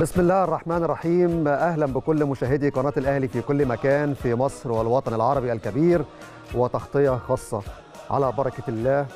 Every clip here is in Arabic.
بسم الله الرحمن الرحيم اهلا بكل مشاهدي قناه الاهلي في كل مكان في مصر والوطن العربي الكبير وتغطيه خاصه على بركه الله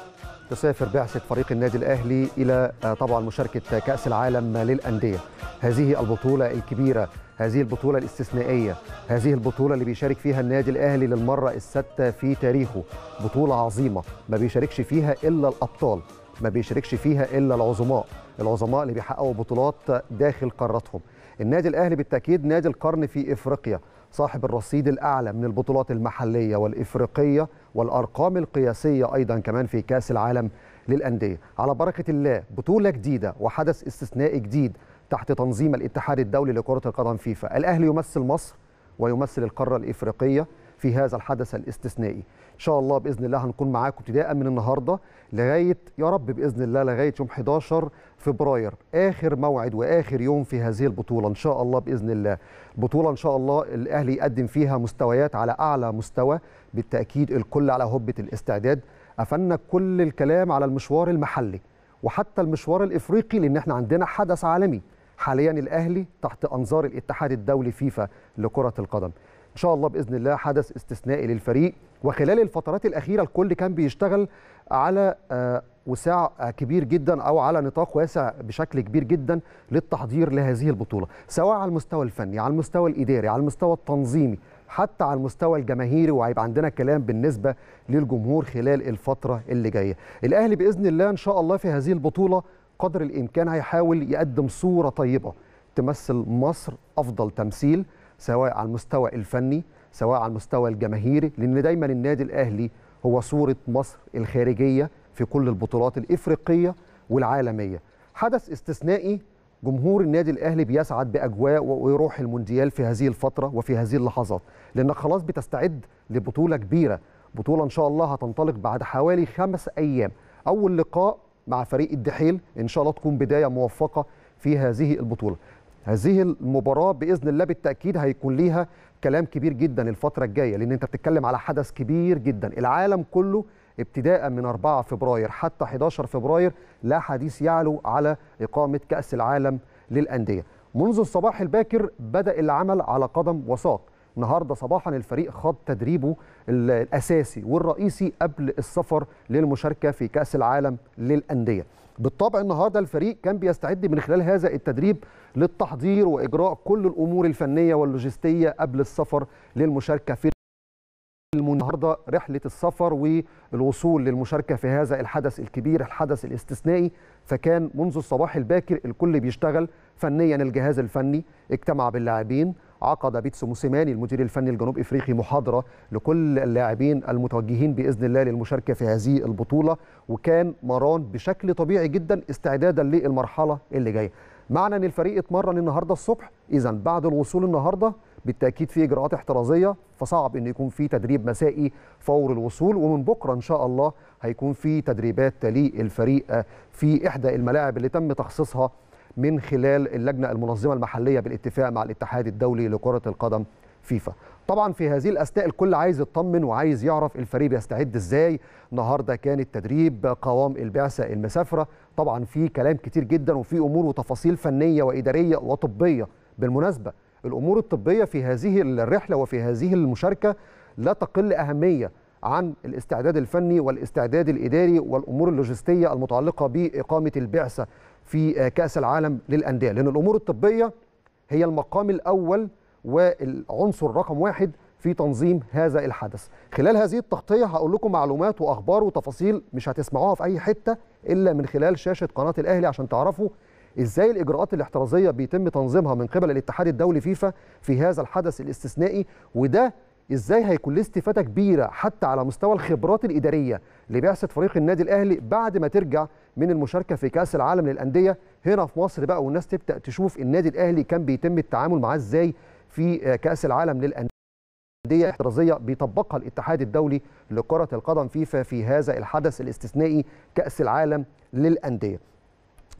تسافر بعثه فريق النادي الاهلي الى آه، طبعا مشاركه كاس العالم للانديه هذه البطوله الكبيره هذه البطولة الاستثنائية هذه البطولة اللي بيشارك فيها النادي الأهلي للمرة السادسة في تاريخه بطولة عظيمة ما بيشاركش فيها إلا الأبطال ما بيشاركش فيها الا العظماء العظماء اللي بيحققوا بطولات داخل قارتهم النادي الاهلي بالتاكيد نادي القرن في افريقيا صاحب الرصيد الاعلى من البطولات المحليه والافريقيه والارقام القياسيه ايضا كمان في كاس العالم للانديه على بركه الله بطوله جديده وحدث استثنائي جديد تحت تنظيم الاتحاد الدولي لكره القدم فيفا الاهلي يمثل مصر ويمثل القاره الافريقيه في هذا الحدث الاستثنائي شاء الله باذن الله هنكون معاكم ابتداء من النهارده لغايه يا رب باذن الله لغايه يوم 11 فبراير اخر موعد واخر يوم في هذه البطوله ان شاء الله باذن الله بطوله ان شاء الله الاهلي يقدم فيها مستويات على اعلى مستوى بالتاكيد الكل على هبه الاستعداد قفلنا كل الكلام على المشوار المحلي وحتى المشوار الافريقي لان احنا عندنا حدث عالمي حاليا الاهلي تحت انظار الاتحاد الدولي فيفا لكره القدم ان شاء الله باذن الله حدث استثنائي للفريق وخلال الفترات الأخيرة الكل كان بيشتغل على آه، وساع كبير جدا أو على نطاق واسع بشكل كبير جدا للتحضير لهذه البطولة سواء على المستوى الفني على المستوى الإداري على المستوى التنظيمي حتى على المستوى الجماهيري وهيبقى عندنا كلام بالنسبة للجمهور خلال الفترة اللي جاية الأهلي بإذن الله إن شاء الله في هذه البطولة قدر الإمكان هيحاول يقدم صورة طيبة تمثل مصر أفضل تمثيل سواء على المستوى الفني سواء على المستوى الجماهيري لان دايما النادي الاهلي هو صوره مصر الخارجيه في كل البطولات الافريقيه والعالميه حدث استثنائي جمهور النادي الاهلي بيسعد باجواء ويروح المونديال في هذه الفتره وفي هذه اللحظات لانك خلاص بتستعد لبطوله كبيره بطوله ان شاء الله هتنطلق بعد حوالي خمس ايام اول لقاء مع فريق الدحيل ان شاء الله تكون بدايه موفقه في هذه البطوله هذه المباراه باذن الله بالتاكيد هيكون ليها كلام كبير جدا الفتره الجايه لان انت بتتكلم على حدث كبير جدا العالم كله ابتداء من 4 فبراير حتى 11 فبراير لا حديث يعلو على اقامه كاس العالم للانديه منذ الصباح الباكر بدا العمل على قدم وساق النهارده صباحا الفريق خاض تدريبه الاساسي والرئيسي قبل السفر للمشاركه في كاس العالم للانديه بالطبع النهارده الفريق كان بيستعد من خلال هذا التدريب للتحضير واجراء كل الامور الفنيه واللوجستيه قبل السفر للمشاركه في النهارده رحله السفر والوصول للمشاركه في هذا الحدث الكبير الحدث الاستثنائي فكان منذ الصباح الباكر الكل بيشتغل فنيا الجهاز الفني اجتمع باللاعبين عقد بيتسو موسيماني المدير الفني الجنوب افريقي محاضره لكل اللاعبين المتوجهين باذن الله للمشاركه في هذه البطوله وكان مران بشكل طبيعي جدا استعدادا للمرحله اللي جايه معنى ان الفريق اتمرن النهارده الصبح اذا بعد الوصول النهارده بالتاكيد في اجراءات احترازيه فصعب ان يكون في تدريب مسائي فور الوصول ومن بكره ان شاء الله هيكون في تدريبات الفريق في احدى الملاعب اللي تم تخصيصها من خلال اللجنه المنظمه المحليه بالاتفاق مع الاتحاد الدولي لكره القدم فيفا طبعا في هذه الاثناء الكل عايز يطمن وعايز يعرف الفريق بيستعد ازاي النهارده كان التدريب قوام البعثه المسافره طبعا في كلام كتير جدا وفي امور وتفاصيل فنيه واداريه وطبيه بالمناسبه الامور الطبيه في هذه الرحله وفي هذه المشاركه لا تقل اهميه عن الاستعداد الفني والاستعداد الاداري والامور اللوجستيه المتعلقه باقامه البعثه في آه، كاس العالم للانديه لان الامور الطبيه هي المقام الاول والعنصر رقم واحد في تنظيم هذا الحدث خلال هذه التغطيه هقول لكم معلومات واخبار وتفاصيل مش هتسمعوها في اي حته الا من خلال شاشه قناه الاهلي عشان تعرفوا ازاي الاجراءات الاحترازيه بيتم تنظيمها من قبل الاتحاد الدولي فيفا في هذا الحدث الاستثنائي وده ازاي هيكون ليه استفاده كبيره حتى على مستوى الخبرات الاداريه لبعثه فريق النادي الاهلي بعد ما ترجع من المشاركه في كاس العالم للانديه هنا في مصر بقى والناس تبدا تشوف النادي الاهلي كان بيتم التعامل معاه ازاي في آه، كاس العالم للانديه انديه احترازيه بيطبقها الاتحاد الدولي لكره القدم فيفا في هذا الحدث الاستثنائي كاس العالم للانديه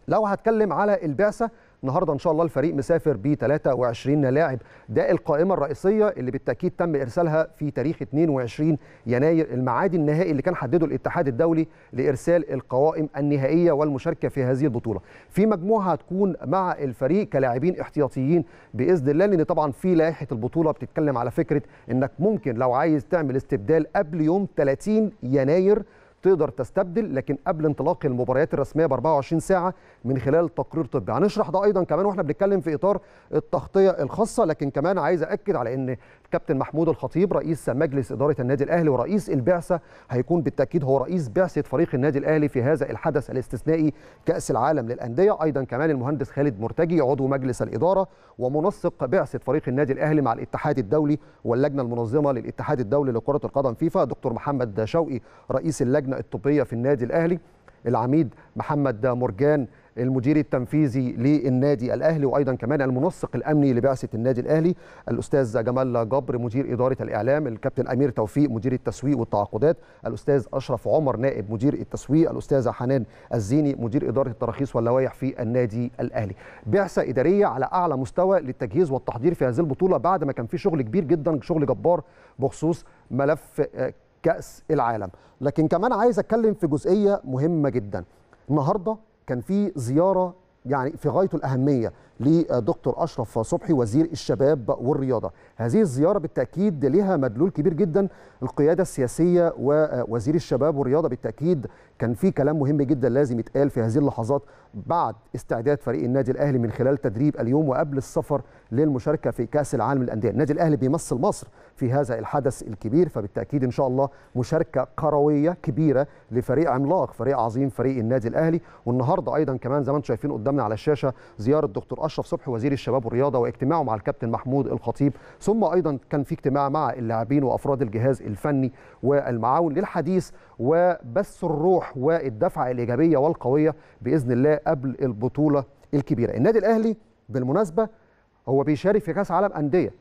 لو هتكلم على البعثه النهارده ان شاء الله الفريق مسافر ب 23 لاعب ده القائمه الرئيسيه اللي بالتاكيد تم ارسالها في تاريخ 22 يناير الميعاد النهائي اللي كان حدده الاتحاد الدولي لارسال القوائم النهائيه والمشاركه في هذه البطوله في مجموعه هتكون مع الفريق كلاعبين احتياطيين باذن الله لان طبعا في لائحه البطوله بتتكلم على فكره انك ممكن لو عايز تعمل استبدال قبل يوم 30 يناير تقدر تستبدل لكن قبل انطلاق المباريات الرسميه ب 24 ساعه من خلال تقرير طبي هنشرح ده ايضا كمان واحنا بنتكلم في اطار التغطيه الخاصه لكن كمان عايز اكد على ان كابتن محمود الخطيب رئيس مجلس إدارة النادي الأهلي ورئيس البعثة هيكون بالتأكيد هو رئيس بعثة فريق النادي الأهلي في هذا الحدث الاستثنائي كأس العالم للأندية أيضا كمان المهندس خالد مرتجي عضو مجلس الإدارة ومنسق بعثة فريق النادي الأهلي مع الاتحاد الدولي واللجنة المنظمة للاتحاد الدولي لكرة القدم فيفا دكتور محمد شوقي رئيس اللجنة الطبية في النادي الأهلي العميد محمد مرجان المدير التنفيذي للنادي الاهلي وايضا كمان المنسق الامني لبعثه النادي الاهلي الاستاذ جمال جبر مدير اداره الاعلام الكابتن امير توفيق مدير التسويق والتعاقدات الاستاذ اشرف عمر نائب مدير التسويق الاستاذه حنان الزيني مدير اداره التراخيص واللوائح في النادي الاهلي بعثه اداريه على اعلى مستوى للتجهيز والتحضير في هذه البطوله بعد ما كان في شغل كبير جدا شغل جبار بخصوص ملف آه، كاس العالم لكن كمان عايز اتكلم في جزئيه مهمه جدا النهارده كان في زياره يعني في غايه الأهمية لدكتور أشرف صبحي وزير الشباب والرياضة هذه الزيارة بالتأكيد لها مدلول كبير جدا القيادة السياسية ووزير الشباب والرياضة بالتأكيد كان في كلام مهم جدا لازم يتقال في هذه اللحظات بعد استعداد فريق النادي الاهلي من خلال تدريب اليوم وقبل السفر للمشاركه في كاس العالم للانديه، النادي الاهلي بيمثل مصر في هذا الحدث الكبير فبالتاكيد ان شاء الله مشاركه قرويه كبيره لفريق عملاق، فريق عظيم فريق النادي الاهلي، والنهارده ايضا كمان زي ما انتم شايفين قدامنا على الشاشه زياره الدكتور اشرف صبحي وزير الشباب والرياضه واجتماعه مع الكابتن محمود الخطيب، ثم ايضا كان في اجتماع مع اللاعبين وافراد الجهاز الفني والمعاون للحديث وبث الروح والدفعه الايجابيه والقويه باذن الله قبل البطوله الكبيره. النادي الاهلي بالمناسبه هو بيشارك في كاس عالم انديه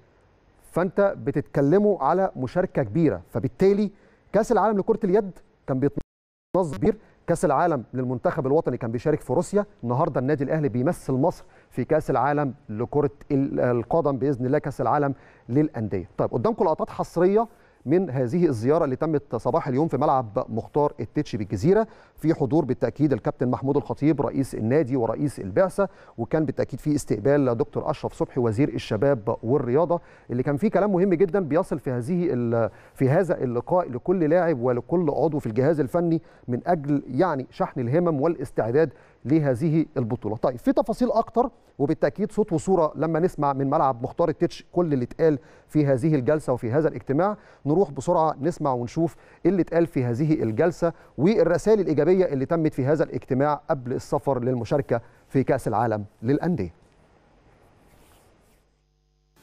فانت بتتكلموا على مشاركه كبيره فبالتالي كاس العالم لكره اليد كان بيتنظم كبير كاس العالم للمنتخب الوطني كان بيشارك في روسيا النهارده النادي الاهلي بيمثل مصر في كاس العالم لكره القدم باذن الله كاس العالم للانديه طيب قدامكم لقطات حصريه من هذه الزياره اللي تمت صباح اليوم في ملعب مختار التتش بالجزيره في حضور بالتاكيد الكابتن محمود الخطيب رئيس النادي ورئيس البعثه وكان بالتاكيد في استقبال دكتور اشرف صبحي وزير الشباب والرياضه اللي كان فيه كلام مهم جدا بيصل في هذه في هذا اللقاء لكل لاعب ولكل عضو في الجهاز الفني من اجل يعني شحن الهمم والاستعداد لهذه البطوله طيب في تفاصيل اكتر وبالتاكيد صوت وصوره لما نسمع من ملعب مختار التتش كل اللي اتقال في هذه الجلسه وفي هذا الاجتماع نروح بسرعه نسمع ونشوف اللي اتقال في هذه الجلسه والرسائل الايجابيه اللي تمت في هذا الاجتماع قبل السفر للمشاركه في كاس العالم للانديه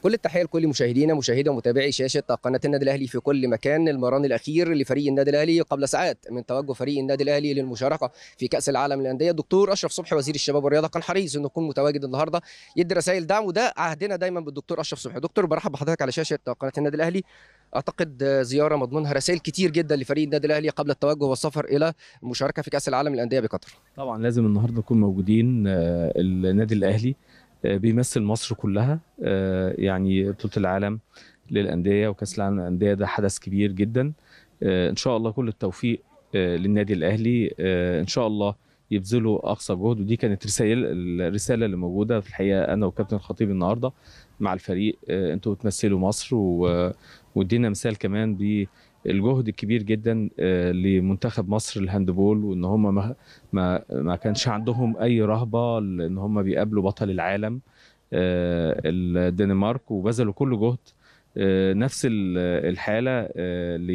كل التحيه لكل مشاهدينا مشاهدي ومتابعي شاشه قناه النادي الاهلي في كل مكان المران الاخير لفريق النادي الاهلي قبل ساعات من توجه فريق النادي الاهلي للمشاركه في كاس العالم للانديه الدكتور اشرف صبحي وزير الشباب والرياضه كان حريص انه يكون متواجد النهارده يدي رسائل دعم وده عهدنا دايما بالدكتور اشرف صبحي دكتور برحب بحضرتك على شاشه قناه النادي الاهلي اعتقد زياره مضمونها رسائل كتير جدا لفريق النادي الاهلي قبل التوجه والسفر الى المشاركه في كاس العالم للانديه بقطر طبعا لازم النهارده نكون موجودين آه، النادي الاهلي آه، بيمثل مصر كلها آه، يعني بطوله العالم للانديه وكاس العالم للانديه ده حدث كبير جدا آه، ان شاء الله كل التوفيق للنادي الاهلي ان شاء الله يبذلوا اقصى جهد ودي كانت رسائل الرساله اللي موجوده في الحقيقه انا وكابتن الخطيب النهارده مع الفريق انتوا بتمثلوا مصر و... وادينا مثال كمان ب الجهد الكبير جدا آه، لمنتخب مصر الهاندبول وان هم ما ما, ما كانش عندهم اي رهبه ان هم بيقابلوا بطل العالم آه، الدنمارك وبذلوا كل جهد آه، نفس الحاله ل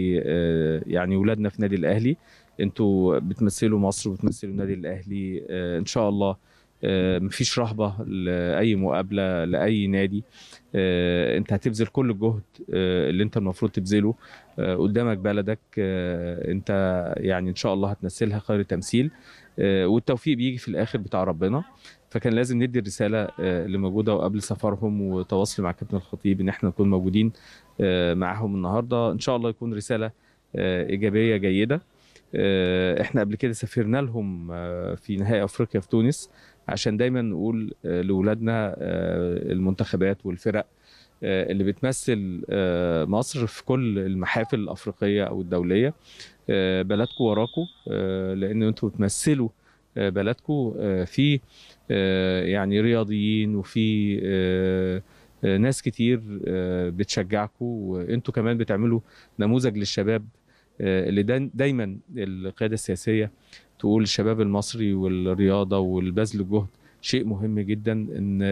يعني ولادنا في نادي الاهلي انتوا بتمثلوا مصر وبتمثلوا النادي الاهلي ان شاء الله آه، مفيش رهبه لاي مقابله لاي نادي آه، انت هتبذل كل الجهد آه، اللي انت المفروض تبذله قدامك بلدك انت يعني ان شاء الله هتمثلها خير تمثيل والتوفيق بيجي في الاخر بتاع ربنا فكان لازم ندي الرساله اللي موجوده وقبل سفرهم وتواصلي مع كابتن الخطيب ان احنا نكون موجودين معاهم النهارده ان شاء الله يكون رساله ايجابيه جيده احنا قبل كده سافرنا لهم في نهائي افريقيا في تونس عشان دايما نقول آه، لاولادنا آه، المنتخبات والفرق آه، اللي بتمثل مصر في كل المحافل الافريقيه او الدوليه بلدكم وراكم لان انتوا بتمثلوا بلدكم في يعني رياضيين وفي ناس كتير بتشجعكم وانتم كمان بتعملوا نموذج للشباب اللي دايما القياده السياسيه تقول الشباب المصري والرياضه والبذل الجهد شيء مهم جدا ان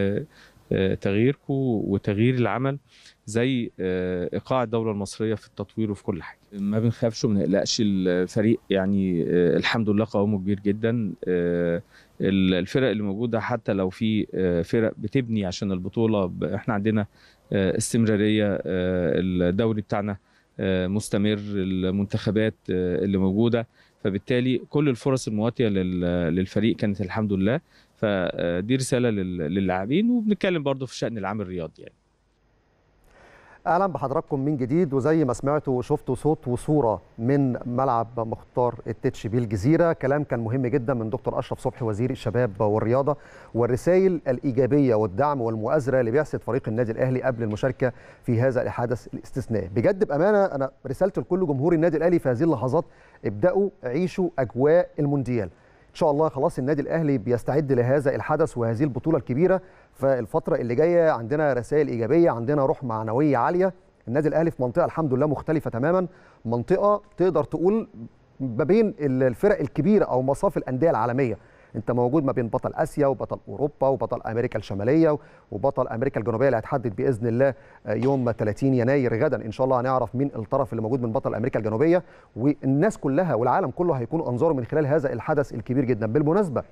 آه، تغييركم وتغيير العمل زي آه، ايقاع الدوله المصريه في التطوير وفي كل حاجه ما بنخافش وما نقلقش الفريق يعني آه، الحمد لله قوامه كبير جدا الفرق اللي موجوده حتى لو في فرق بتبني عشان البطوله احنا عندنا استمراريه الدوري بتاعنا مستمر المنتخبات اللي موجوده فبالتالي كل الفرص المواتيه للفريق كانت الحمد لله فدي رساله للاعبين وبنتكلم برضو في شان العام الرياضي يعني اهلا بحضراتكم من جديد وزي ما سمعتوا وشفتوا صوت وصوره من ملعب مختار التتش بالجزيره كلام كان مهم جدا من دكتور اشرف صبحي وزير الشباب والرياضه والرسائل الايجابيه والدعم والمؤازره لبعثه فريق النادي الاهلي قبل المشاركه في هذا الحدث الاستثنائي بجد بامانه انا رسالتي لكل جمهور النادي الاهلي في هذه اللحظات ابداوا عيشوا اجواء المونديال ان شاء الله خلاص النادي الاهلي بيستعد لهذا الحدث وهذه البطوله الكبيره فالفتره اللي جايه عندنا رسائل ايجابيه عندنا روح معنويه عاليه النادي الاهلي في منطقه الحمد لله مختلفه تماما منطقه تقدر تقول ما بين الفرق الكبيره او مصاف الانديه العالميه انت موجود ما بين بطل اسيا وبطل اوروبا وبطل امريكا الشماليه وبطل امريكا الجنوبيه اللي هتحدد باذن الله آه، يوم 30 يناير غدا ان شاء الله هنعرف مين الطرف اللي موجود من بطل امريكا الجنوبيه والناس كلها والعالم كله هيكون انظاره من خلال هذا الحدث الكبير جدا بالمناسبه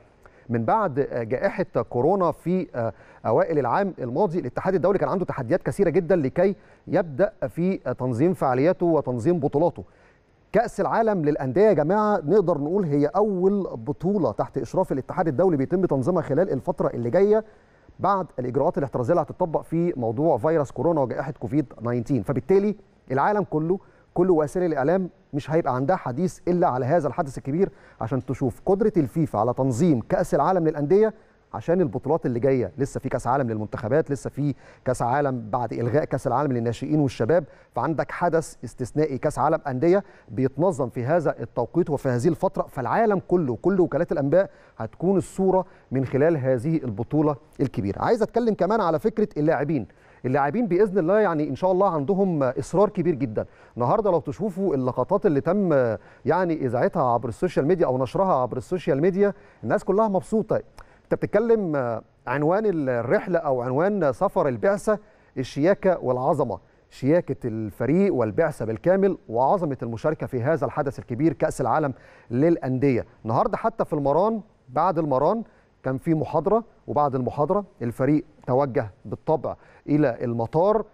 من بعد آه، جائحة كورونا في آه، أوائل العام الماضي الاتحاد الدولي كان عنده تحديات كثيرة جدا لكي يبدأ في تنظيم فعالياته وتنظيم بطولاته كأس العالم للأندية يا جماعة نقدر نقول هي أول بطولة تحت إشراف الاتحاد الدولي بيتم تنظيمها خلال الفترة اللي جاية بعد الإجراءات الاحترازية اللي هتطبق في موضوع فيروس كورونا وجائحة كوفيد 19 فبالتالي العالم كله كل وسائل الإعلام مش هيبقى عندها حديث إلا على هذا الحدث الكبير عشان تشوف قدرة الفيفا على تنظيم كأس العالم للأندية عشان البطولات اللي جايه لسه في كاس عالم للمنتخبات لسه في كاس عالم بعد الغاء كاس العالم للناشئين والشباب فعندك حدث استثنائي كاس عالم انديه بيتنظم في هذا التوقيت وفي هذه الفتره فالعالم كله كل وكالات الانباء هتكون الصوره من خلال هذه البطوله الكبيره عايز اتكلم كمان على فكره اللاعبين اللاعبين باذن الله يعني ان شاء الله عندهم اصرار كبير جدا النهارده لو تشوفوا اللقطات اللي تم يعني اذاعتها عبر السوشيال ميديا او نشرها عبر السوشيال ميديا الناس كلها مبسوطه انت بتتكلم عنوان الرحله او عنوان سفر البعثه الشياكه والعظمه شياكه الفريق والبعثه بالكامل وعظمه المشاركه في هذا الحدث الكبير كاس العالم للانديه النهارده حتى في المران بعد المران كان في محاضره وبعد المحاضره الفريق توجه بالطبع الى المطار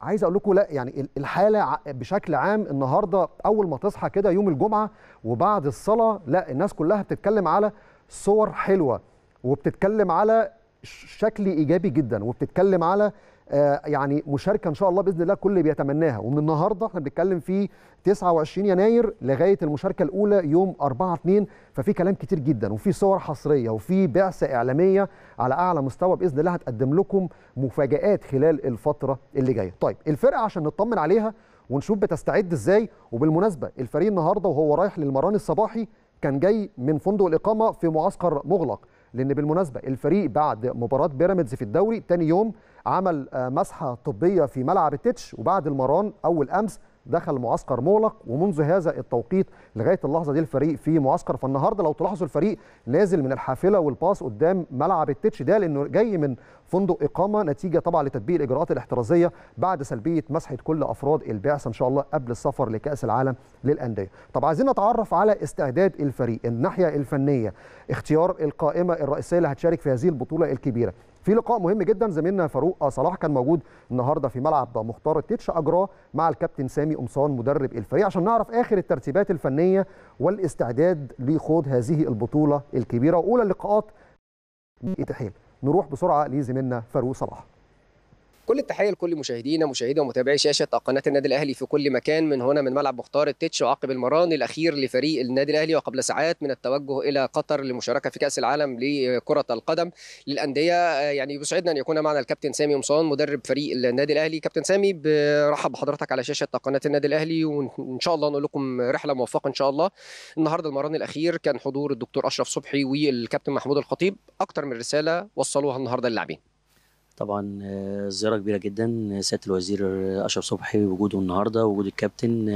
عايز اقول لكم لا يعني الحاله بشكل عام النهارده اول ما تصحى كده يوم الجمعه وبعد الصلاه لا الناس كلها بتتكلم على صور حلوه وبتتكلم على شكل ايجابي جدا وبتتكلم على آه، يعني مشاركه ان شاء الله باذن الله كل بيتمناها ومن النهارده احنا بنتكلم في 29 يناير لغايه المشاركه الاولى يوم 4 2 ففي كلام كتير جدا وفي صور حصريه وفي بعثه اعلاميه على اعلى مستوى باذن الله هتقدم لكم مفاجات خلال الفتره اللي جايه. طيب الفرقه عشان نطمن عليها ونشوف بتستعد ازاي وبالمناسبه الفريق النهارده وهو رايح للمران الصباحي كان جاي من فندق الاقامه في معسكر مغلق لان بالمناسبه الفريق بعد مباراه بيراميدز في الدوري تاني يوم عمل آه، مسحه طبيه في ملعب التتش وبعد المران اول امس دخل معسكر مغلق ومنذ هذا التوقيت لغايه اللحظه دي الفريق في معسكر فالنهارده لو تلاحظوا الفريق نازل من الحافله والباص قدام ملعب التتش ده لانه جاي من فندق اقامه نتيجه طبعا لتطبيق الاجراءات الاحترازيه بعد سلبيه مسحه كل افراد البعثه ان شاء الله قبل السفر لكاس العالم للانديه. طب عايزين نتعرف على استعداد الفريق الناحيه الفنيه اختيار القائمه الرئيسيه اللي هتشارك في هذه البطوله الكبيره في لقاء مهم جدا زميلنا فاروق صلاح كان موجود النهارده في ملعب مختار التتش اجراه مع الكابتن سامي قمصان مدرب الفريق عشان نعرف اخر الترتيبات الفنيه والاستعداد لخوض هذه البطوله الكبيره واولى اللقاءات نروح بسرعه لزميلنا فاروق صلاح كل التحيه لكل مشاهدينا مشاهدي ومتابعي شاشه قناه النادي الاهلي في كل مكان من هنا من ملعب مختار التتش وعقب المران الاخير لفريق النادي الاهلي وقبل ساعات من التوجه الى قطر للمشاركه في كاس العالم لكره القدم للانديه آه، يعني يسعدنا ان يكون معنا الكابتن سامي مصان مدرب فريق النادي الاهلي كابتن سامي برحب بحضرتك على شاشه قناه النادي الاهلي وان شاء الله نقول لكم رحله موفقه ان شاء الله النهارده المران الاخير كان حضور الدكتور اشرف صبحي والكابتن محمود الخطيب اكتر من رساله وصلوها النهارده للاعبين طبعا آه، زياره كبيره جدا آه، سياده الوزير آه، اشرف صبحي وجوده النهارده وجود الكابتن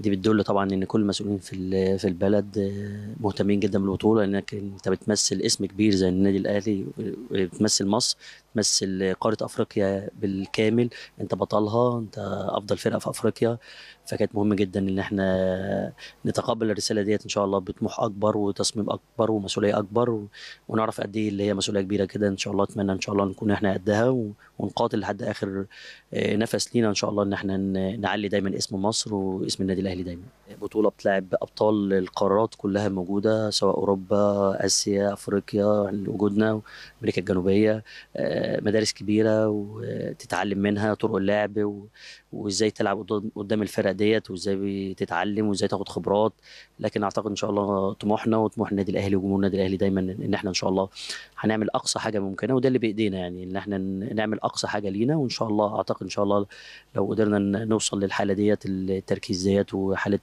دي بتدل طبعا ان كل المسؤولين في في البلد آه، مهتمين جدا بالبطوله لانك انت بتمثل اسم كبير زي النادي الاهلي آه، بتمثل مصر بتمثل قاره افريقيا بالكامل انت بطلها انت افضل فرقه في افريقيا فكانت مهم جدا ان احنا نتقبل الرساله ديت ان شاء الله بطموح اكبر وتصميم اكبر ومسؤوليه اكبر ونعرف قد ايه اللي هي مسؤوليه كبيره كده ان شاء الله اتمنى ان شاء الله نكون احنا قدها ونقاتل لحد اخر آه، نفس لينا ان شاء الله ان احنا نعلي دايما اسم مصر واسم النادي الاهلي الاهلي دايما بطوله بتلعب ابطال القارات كلها موجوده سواء اوروبا اسيا افريقيا وجودنا امريكا الجنوبيه آه، مدارس كبيره وتتعلم منها طرق اللعب وازاي تلعب قدام الفرق ديت وازاي تتعلم وازاي تاخد خبرات لكن اعتقد ان شاء الله طموحنا وطموح النادي الاهلي وجمهور النادي الاهلي دايما ان احنا ان شاء الله هنعمل اقصى حاجه ممكنه وده اللي بايدينا يعني ان احنا نعمل اقصى حاجه لينا وان شاء الله اعتقد ان شاء الله لو قدرنا نوصل للحاله ديت التركيز ديت وحاله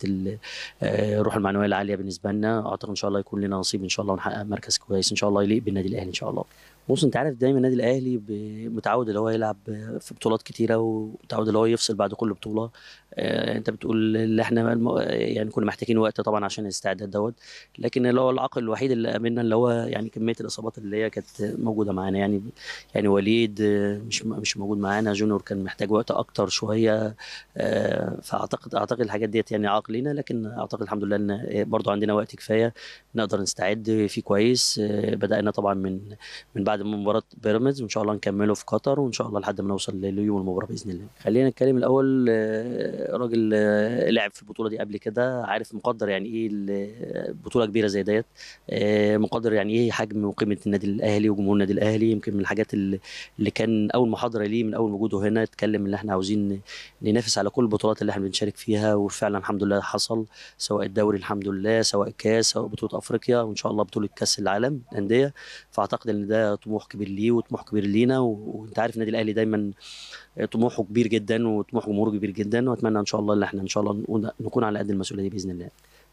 الروح آه، المعنويه العاليه بالنسبه لنا اعتقد ان شاء الله يكون لنا نصيب ان شاء الله ونحقق مركز كويس ان شاء الله يليق بالنادي الاهلي ان شاء الله بص انت عارف دايما النادي الاهلي متعود اللي هو يلعب في بطولات كتيره ومتعود اللي هو يفصل بعد كل بطوله آه، انت بتقول اللي احنا يعني كنا محتاجين وقت طبعا عشان الاستعداد دوت لكن اللي هو العقل الوحيد اللي امننا اللي هو يعني كميه الاصابات اللي هي كانت موجوده معانا يعني يعني وليد آه، مش مش موجود معانا جونيور كان محتاج وقت اكتر شويه آه، فاعتقد اعتقد الحاجات ديت يعني عائق لكن اعتقد الحمد لله ان برضه عندنا وقت كفايه نقدر نستعد فيه كويس بدانا طبعا من من بعد مباراه بيراميدز وان شاء الله نكمله في قطر وان شاء الله لحد ما نوصل ليوم المباراه باذن الله خلينا نتكلم الاول راجل آه، لعب في البطوله دي قبل كده عارف مقدر يعني ايه آه، بطوله كبيره زي ديت آه، مقدر يعني ايه حجم وقيمه النادي الاهلي وجمهور النادي الاهلي يمكن من الحاجات اللي كان اول محاضره ليه من اول وجوده هنا اتكلم ان احنا عاوزين ننافس على كل البطولات اللي احنا بنشارك فيها وفعلا الحمد لله حصل سواء الدوري الحمد لله سواء كاس سواء بطوله افريقيا وان شاء الله بطوله كاس العالم الانديه فاعتقد ان ده طموح كبير ليه وطموح كبير لينا وانت عارف النادي الاهلي دايما طموحه كبير جدا وطموح جمهوره كبير جدا واتمنى ان شاء الله ان احنا ان شاء الله نكون على قد المسؤوليه دي باذن الله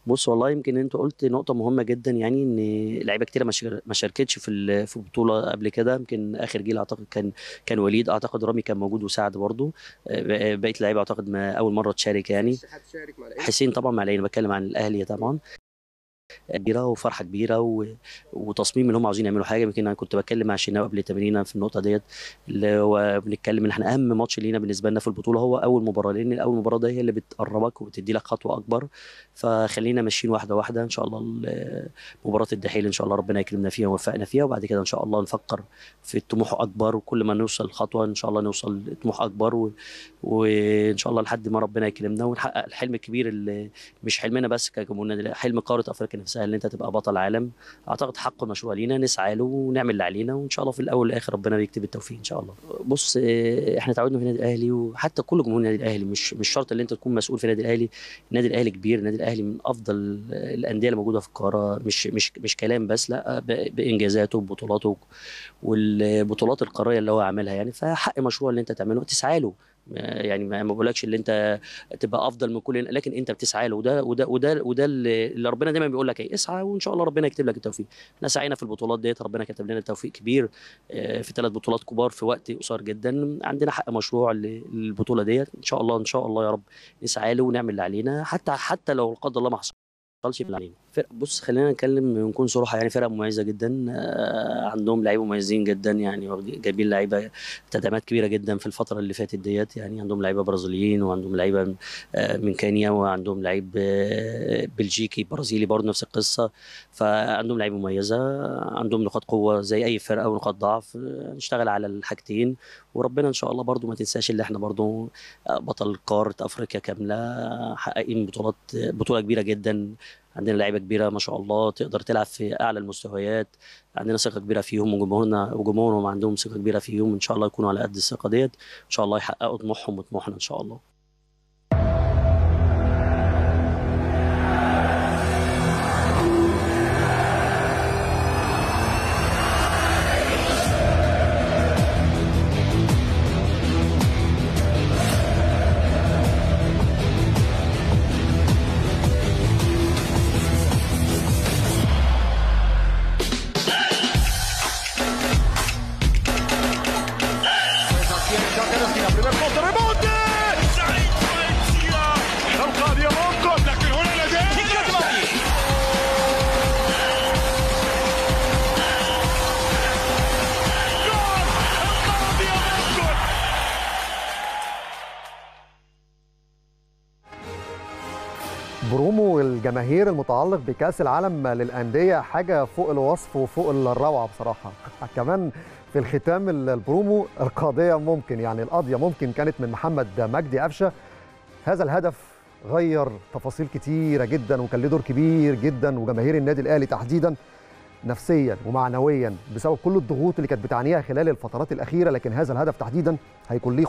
بص والله يمكن انت قلت نقطه مهمه جدا يعني ان لعيبه كتير ما شاركتش في في البطوله قبل كده يمكن اخر جيل اعتقد كان كان وليد اعتقد رامي كان موجود وساعد برضه بقيه اللعيبه اعتقد ما اول مره تشارك يعني حسين طبعا مع العين بتكلم عن الاهلي طبعا كبيره وفرحه كبيره و... وتصميم ان هم عاوزين يعملوا حاجه يمكن انا كنت بتكلم مع الشناوي قبل تمرينا في النقطه ديت اللي هو بنتكلم ان احنا اهم ماتش لينا بالنسبه لنا في البطوله هو اول مباراه لان اول مباراه ده هي اللي بتقربك وبتدي لك خطوه اكبر فخلينا ماشيين واحده واحده ان شاء الله مباراه الدحيل ان شاء الله ربنا يكرمنا فيها ويوفقنا فيها وبعد كده ان شاء الله نفكر في الطموح اكبر وكل ما نوصل خطوه ان شاء الله نوصل لطموح اكبر و... وان شاء الله لحد ما ربنا يكرمنا ونحقق الحلم الكبير اللي مش حلمنا بس كجمهور حلم قاره افريقيا نفسها ان انت تبقى بطل عالم اعتقد حق مشروع لينا نسعى له ونعمل اللي علينا وان شاء الله في الاول والاخر ربنا بيكتب التوفيق ان شاء الله بص آه، احنا تعودنا في النادي الاهلي وحتى كل جمهور النادي الاهلي مش مش شرط ان انت تكون مسؤول في النادي الاهلي النادي الاهلي كبير النادي الاهلي من افضل الانديه اللي موجوده في القاره مش مش مش كلام بس لا بانجازاته ببطولاته والبطولات القاريه اللي هو عاملها يعني فحق مشروع اللي انت تعمله تسعى له آه، يعني ما بقولكش اللي انت تبقى افضل من كل لكن انت بتسعى له وده وده وده وده اللي ربنا دايما بيقول لك ايه اسعى وان شاء الله ربنا يكتب لك التوفيق احنا سعينا في البطولات ديت ربنا كتب لنا توفيق كبير آه، في ثلاث بطولات كبار في وقت قصير جدا عندنا حق مشروع للبطوله ديت ان شاء الله ان شاء الله يا رب نسعى له ونعمل اللي علينا حتى حتى لو قدر الله ما حصلش اللي علينا فرق بص خلينا نتكلم ونكون صراحه يعني فرقه مميزه جدا آه، عندهم لعيبه مميزين جدا يعني جايبين لعيبه تدعيمات كبيره جدا في الفتره اللي فاتت ديت يعني عندهم لعيبه برازيليين وعندهم لعيبه آه، من كينيا وعندهم لعيب آه، بلجيكي برازيلي برضه نفس القصه فعندهم لعيبه مميزه عندهم نقاط قوه زي اي فرقه ونقاط ضعف نشتغل على الحاجتين وربنا ان شاء الله برضه ما تنساش اللي احنا برضه بطل قاره افريقيا كامله حققين بطولات بطوله كبيره جدا عندنا لعيبه كبيره ما شاء الله تقدر تلعب في اعلى المستويات عندنا ثقه كبيره فيهم وجمهورنا وجمهورهم عندهم ثقه كبيره فيهم ان شاء الله يكونوا على قد الثقه ديت ان شاء الله يحققوا طموحهم وطموحنا ان شاء الله المتعلق بكاس العالم للانديه حاجه فوق الوصف وفوق الروعه بصراحه كمان في الختام البرومو القضيه ممكن يعني القضيه ممكن كانت من محمد مجدي قفشه هذا الهدف غير تفاصيل كتيره جدا وكان له دور كبير جدا وجماهير النادي الاهلي تحديدا نفسيا ومعنويا بسبب كل الضغوط اللي كانت بتعانيها خلال الفترات الاخيره لكن هذا الهدف تحديدا هيكون ليه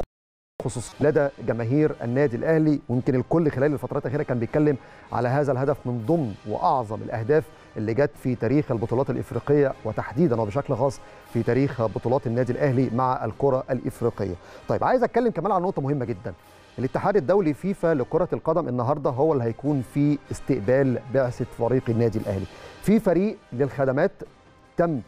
خصوصا لدى جماهير النادي الاهلي ويمكن الكل خلال الفترات الاخيره كان بيتكلم على هذا الهدف من ضمن واعظم الاهداف اللي جت في تاريخ البطولات الافريقيه وتحديدا وبشكل خاص في تاريخ بطولات النادي الاهلي مع الكره الافريقيه. طيب عايز اتكلم كمان عن نقطه مهمه جدا. الاتحاد الدولي فيفا لكره القدم النهارده هو اللي هيكون في استقبال بعثه فريق النادي الاهلي. في فريق للخدمات تم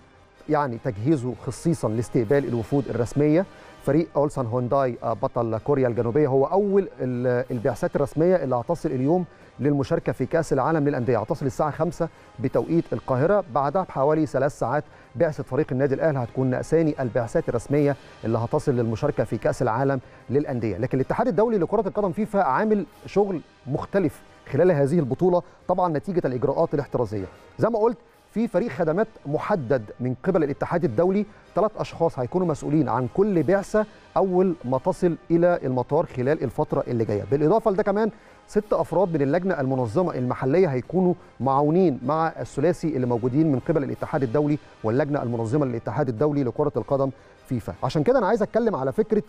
يعني تجهيزه خصيصا لاستقبال الوفود الرسميه فريق اولسان هونداي آه، بطل كوريا الجنوبيه هو اول البعثات الرسميه اللي هتصل اليوم للمشاركه في كاس العالم للانديه هتصل الساعه 5 بتوقيت القاهره بعدها بحوالي ثلاث ساعات بعثه فريق النادي الاهلي هتكون ثاني البعثات الرسميه اللي هتصل للمشاركه في كاس العالم للانديه لكن الاتحاد الدولي لكره القدم فيفا عامل شغل مختلف خلال هذه البطوله طبعا نتيجه الاجراءات الاحترازيه زي ما قلت في فريق خدمات محدد من قبل الاتحاد الدولي ثلاث اشخاص هيكونوا مسؤولين عن كل بعثه اول ما تصل الى المطار خلال الفتره اللي جايه بالاضافه لده كمان ست افراد من اللجنه المنظمه المحليه هيكونوا معاونين مع الثلاثي اللي موجودين من قبل الاتحاد الدولي واللجنه المنظمه للاتحاد الدولي لكره القدم فيفا عشان كده انا عايز اتكلم على فكره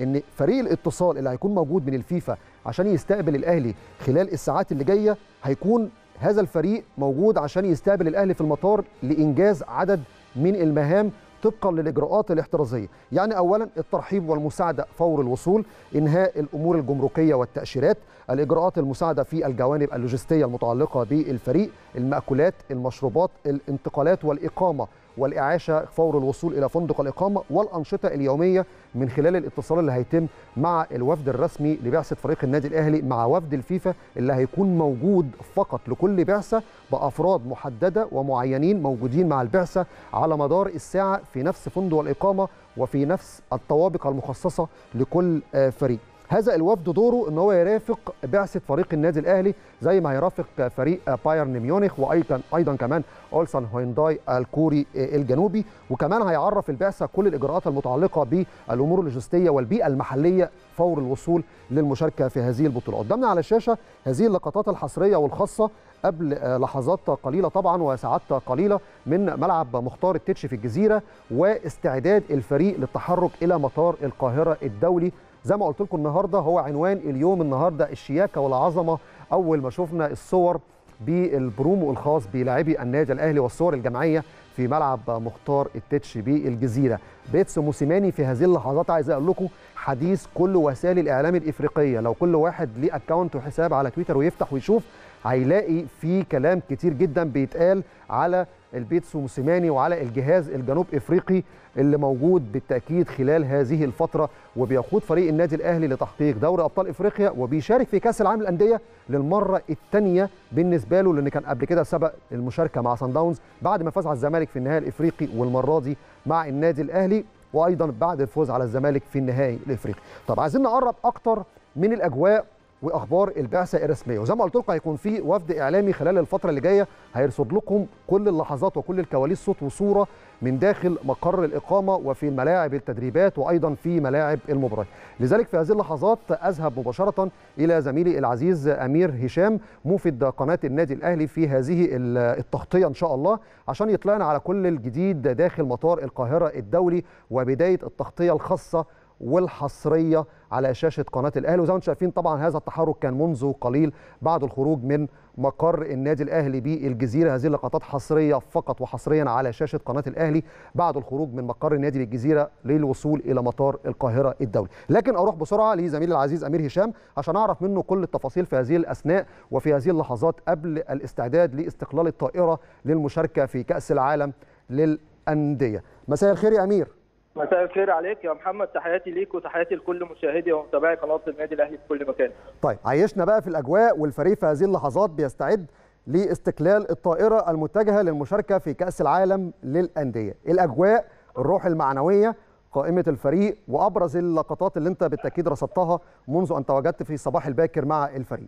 ان فريق الاتصال اللي هيكون موجود من الفيفا عشان يستقبل الاهلي خلال الساعات اللي جايه هيكون هذا الفريق موجود عشان يستقبل الاهلي في المطار لانجاز عدد من المهام طبقا للاجراءات الاحترازيه، يعني اولا الترحيب والمساعده فور الوصول، انهاء الامور الجمركيه والتاشيرات، الاجراءات المساعده في الجوانب اللوجستيه المتعلقه بالفريق، المأكولات، المشروبات، الانتقالات والاقامه والإعاشة فور الوصول إلى فندق الإقامة والأنشطة اليومية من خلال الاتصال اللي هيتم مع الوفد الرسمي لبعثة فريق النادي الأهلي مع وفد الفيفا اللي هيكون موجود فقط لكل بعثة بأفراد محددة ومعينين موجودين مع البعثة على مدار الساعة في نفس فندق الإقامة وفي نفس الطوابق المخصصة لكل آه، فريق هذا الوفد دوره ان هو يرافق بعثه فريق النادي الاهلي زي ما هيرافق فريق بايرن ميونخ وايضا ايضا كمان اولسان هونداي الكوري الجنوبي وكمان هيعرف البعثه كل الاجراءات المتعلقه بالامور اللوجستيه والبيئه المحليه فور الوصول للمشاركه في هذه البطوله قدامنا على الشاشه هذه اللقطات الحصريه والخاصه قبل لحظات قليله طبعا وساعات قليله من ملعب مختار التتش في الجزيره واستعداد الفريق للتحرك الى مطار القاهره الدولي زي ما قلت لكم النهارده هو عنوان اليوم النهارده الشياكه والعظمه اول ما شفنا الصور بالبرومو الخاص بلاعبي النادي الاهلي والصور الجماعيه في ملعب مختار التتش بالجزيره بيتس موسيماني في هذه اللحظات عايز اقول لكم حديث كل وسائل الاعلام الافريقيه لو كل واحد ليه اكونت وحساب على تويتر ويفتح ويشوف هيلاقي في كلام كتير جدا بيتقال على البيت موسيماني وعلى الجهاز الجنوب افريقي اللي موجود بالتاكيد خلال هذه الفتره وبيقود فريق النادي الاهلي لتحقيق دوري ابطال افريقيا وبيشارك في كاس العالم الانديه للمره الثانيه بالنسبه له لان كان قبل كده سبق المشاركه مع سان داونز بعد ما فاز على الزمالك في النهائي الافريقي والمره دي مع النادي الاهلي وايضا بعد الفوز على الزمالك في النهائي الافريقي طب عايزين نقرب اكتر من الاجواء واخبار البعثه الرسميه وزي ما قلت لكم هيكون في وفد اعلامي خلال الفتره اللي جايه هيرصد لكم كل اللحظات وكل الكواليس صوت وصوره من داخل مقر الاقامه وفي ملاعب التدريبات وايضا في ملاعب المباريات لذلك في هذه اللحظات اذهب مباشره الى زميلي العزيز امير هشام موفد قناه النادي الاهلي في هذه التغطيه ان شاء الله عشان يطلعنا على كل الجديد داخل مطار القاهره الدولي وبدايه التغطيه الخاصه والحصريه على شاشه قناه الاهلي وزي ما انتم شايفين طبعا هذا التحرك كان منذ قليل بعد الخروج من مقر النادي الاهلي بالجزيره هذه اللقطات حصريه فقط وحصريا على شاشه قناه الاهلي بعد الخروج من مقر النادي بالجزيره للوصول الى مطار القاهره الدولي لكن اروح بسرعه لزميلي العزيز امير هشام عشان اعرف منه كل التفاصيل في هذه الاثناء وفي هذه اللحظات قبل الاستعداد لاستقلال الطائره للمشاركه في كاس العالم للانديه مساء الخير يا امير مساء الخير عليك يا محمد تحياتي ليك وتحياتي لكل مشاهدي ومتابعي قناه النادي الاهلي في كل مكان. طيب عيشنا بقى في الاجواء والفريق في هذه اللحظات بيستعد لاستقلال الطائره المتجهه للمشاركه في كاس العالم للانديه، الاجواء، الروح المعنويه، قائمه الفريق وابرز اللقطات اللي انت بالتاكيد رصدتها منذ ان تواجدت في الصباح الباكر مع الفريق.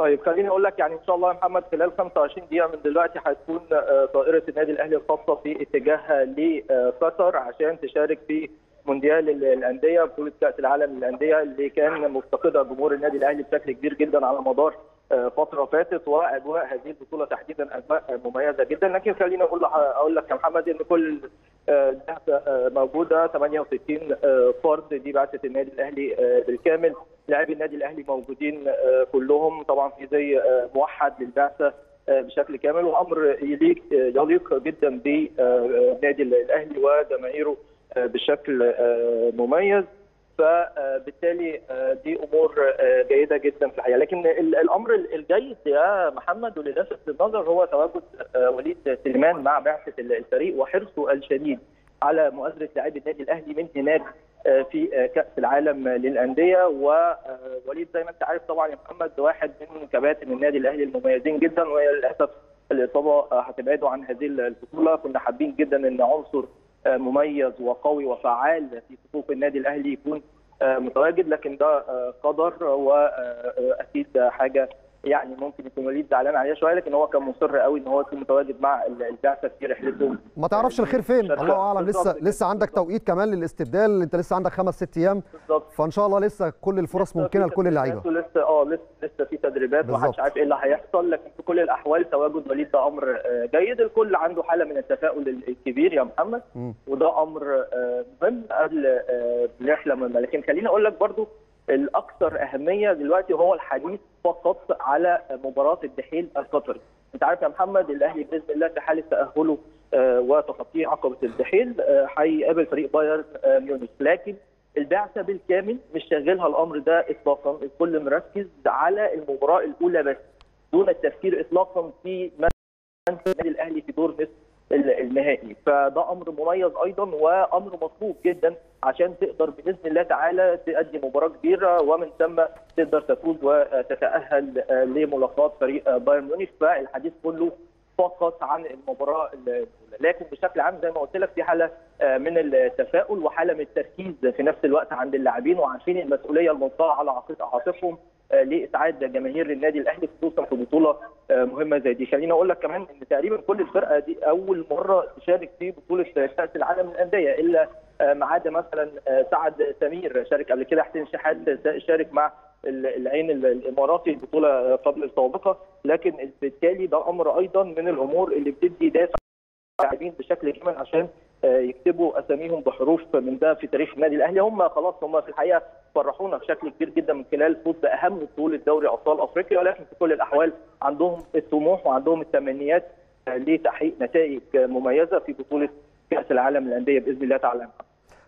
طيب خليني اقول لك يعني ان شاء الله يا محمد خلال 25 دقيقه من دلوقتي هتكون آه، طائره النادي الاهلي الخاصه في اتجاهها آه، لقطر آه، عشان تشارك في مونديال الانديه بطوله كاس العالم للانديه اللي كان مفتقدها جمهور النادي الاهلي بشكل كبير جدا على مدار فتره فاتت واجواء هذه البطوله تحديدا اجواء مميزه جدا لكن خليني اقول اقول لك يا محمد ان كل البعثه آه، موجوده 68 آه، فرد دي بعثه النادي الاهلي آه، بالكامل لاعبي النادي الاهلي موجودين كلهم طبعا في زي موحد للبعثه بشكل كامل وامر يليق يليق جدا بالنادي الاهلي وجماهيره بشكل مميز فبالتالي آه، دي امور آه، جيده جدا في الحقيقه لكن الامر الجيد يا محمد وللاسف للنظر هو تواجد آه، وليد سليمان مع بعثه الفريق وحرصه الشديد على مؤازره لاعبي النادي الاهلي من هناك في كاس العالم للانديه ووليد زي ما انت عارف طبعا يا محمد واحد من كباتن النادي الاهلي المميزين جدا وللاسف الاصابه هتبعده عن هذه البطوله كنا حابين جدا ان عنصر آه، مميز وقوي وفعال في صفوف النادي الاهلي يكون آه، متواجد لكن ده آه، قدر واكيد حاجه يعني ممكن يكون وليد زعلان عليها شويه لكن هو كان مصر قوي ان هو يكون متواجد مع البعثه في رحلته ما تعرفش يعني الخير فين الله اعلم لسه لسه عندك توقيت كمان للاستبدال انت لسه عندك خمس ست ايام فان شاء الله لسه كل الفرص ممكنه لكل اللعيبه لسه اه لسه لسه في تدريبات ومحدش عارف ايه اللي هيحصل لكن في كل الاحوال تواجد وليد ده امر آه، جيد الكل عنده حاله من التفاؤل الكبير يا محمد م. وده امر آه، مهم قبل آه، رحله مهمه لكن خليني اقول لك برضو الاكثر اهميه دلوقتي هو الحديث فقط على مباراه الدحيل القطري. انت عارف يا محمد الاهلي باذن الله في حاله تاهله آه، وتخطيه عقبه الدحيل آه، هيقابل فريق بايرن آه، ميونخ لكن البعثه بالكامل مش شاغلها الامر ده اطلاقا الكل مركز على المباراه الاولى بس دون التفكير اطلاقا في النادي الاهلي في دور نصف النهائي فده امر مميز ايضا وامر مطلوب جدا عشان تقدر باذن الله تعالى تؤدي مباراه كبيره ومن ثم تقدر تفوز وتتاهل لملاقات فريق بايرن ميونخ فالحديث كله فقط عن المباراه الاولى لكن بشكل عام زي ما قلت لك في حاله من التفاؤل وحاله من التركيز في نفس الوقت عند اللاعبين وعارفين المسؤوليه المنصاعه على عاتقهم آه، لاسعاد جماهير النادي الاهلي خصوصا في بطوله آه، مهمه زي دي خليني اقول لك كمان ان تقريبا كل الفرقه دي اول مره تشارك في بطوله كاس العالم للانديه الا آه، ما عدا مثلا سعد سمير شارك قبل كده حسين شحات شارك مع العين الاماراتي البطوله قبل السابقه لكن بالتالي ده امر ايضا من الامور اللي بتدي دافع اللاعبين بشكل كامل عشان آه، يكتبوا اساميهم بحروف من ده في تاريخ النادي الاهلي هم خلاص هم في الحقيقه فرحونا بشكل كبير جدا من خلال فوز باهم بطوله دوري ابطال افريقيا ولكن في كل الاحوال عندهم الطموح وعندهم التمنيات آه، لتحقيق نتائج مميزه في بطوله كاس العالم للانديه باذن الله تعالى.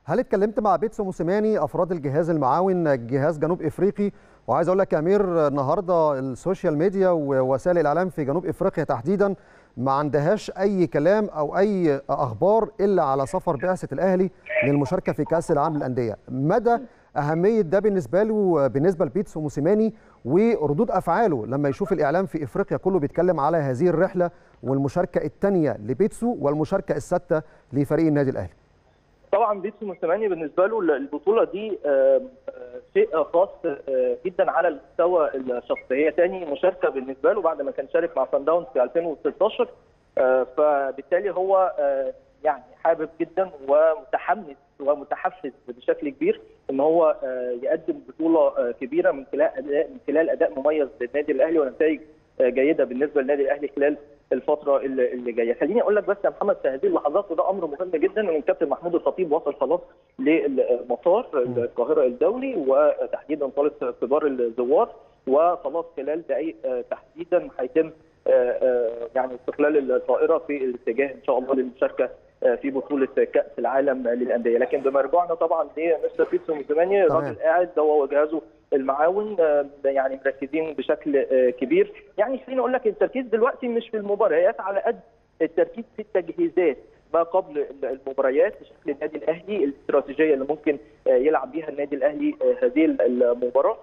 هل اتكلمت مع بيتسو موسيماني افراد الجهاز المعاون جهاز جنوب افريقي وعايز اقول لك يا امير النهارده السوشيال ميديا ووسائل الاعلام في جنوب افريقيا تحديدا ما عندهاش اي كلام او اي اخبار الا على سفر بعثه الاهلي للمشاركه في كاس العالم للانديه مدى اهميه ده بالنسبه له بالنسبه لبيتس وموسيماني وردود افعاله لما يشوف الاعلام في افريقيا كله بيتكلم على هذه الرحله والمشاركه الثانيه لبيتسو والمشاركه السادسه لفريق النادي الاهلي طبعا بيبسي موسيماني بالنسبه له البطوله دي شيء خاص آه، جدا على المستوى الشخصي هي ثاني مشاركه بالنسبه له بعد ما كان شارك مع سان داونز في 2016 آه، فبالتالي هو آه، يعني حابب جدا ومتحمس ومتحفز بشكل كبير ان هو يقدم بطوله كبيره من خلال من خلال اداء مميز للنادي الاهلي ونتائج جيده بالنسبه للنادي الاهلي خلال الفتره اللي, اللي جايه خليني اقول لك بس يا محمد في هذه اللحظات وده امر مهم جدا ان الكابتن محمود الخطيب وصل خلاص للمطار القاهره الدولي وتحديدا طالب كبار الزوار وخلاص خلال دقائق آه، تحديدا هيتم آه، آه، يعني استقلال الطائره في الاتجاه ان شاء الله للمشاركه في بطوله كاس العالم للانديه لكن بما طبعا لمستر بيتسو موزيماني الراجل قاعد هو وجهازه المعاون آه، يعني مركزين بشكل آه، كبير يعني خليني اقول لك التركيز دلوقتي مش في المباريات على قد التركيز في التجهيزات ما قبل المباريات بشكل النادي الاهلي الاستراتيجيه اللي ممكن آه، يلعب بيها النادي الاهلي هذه المباراه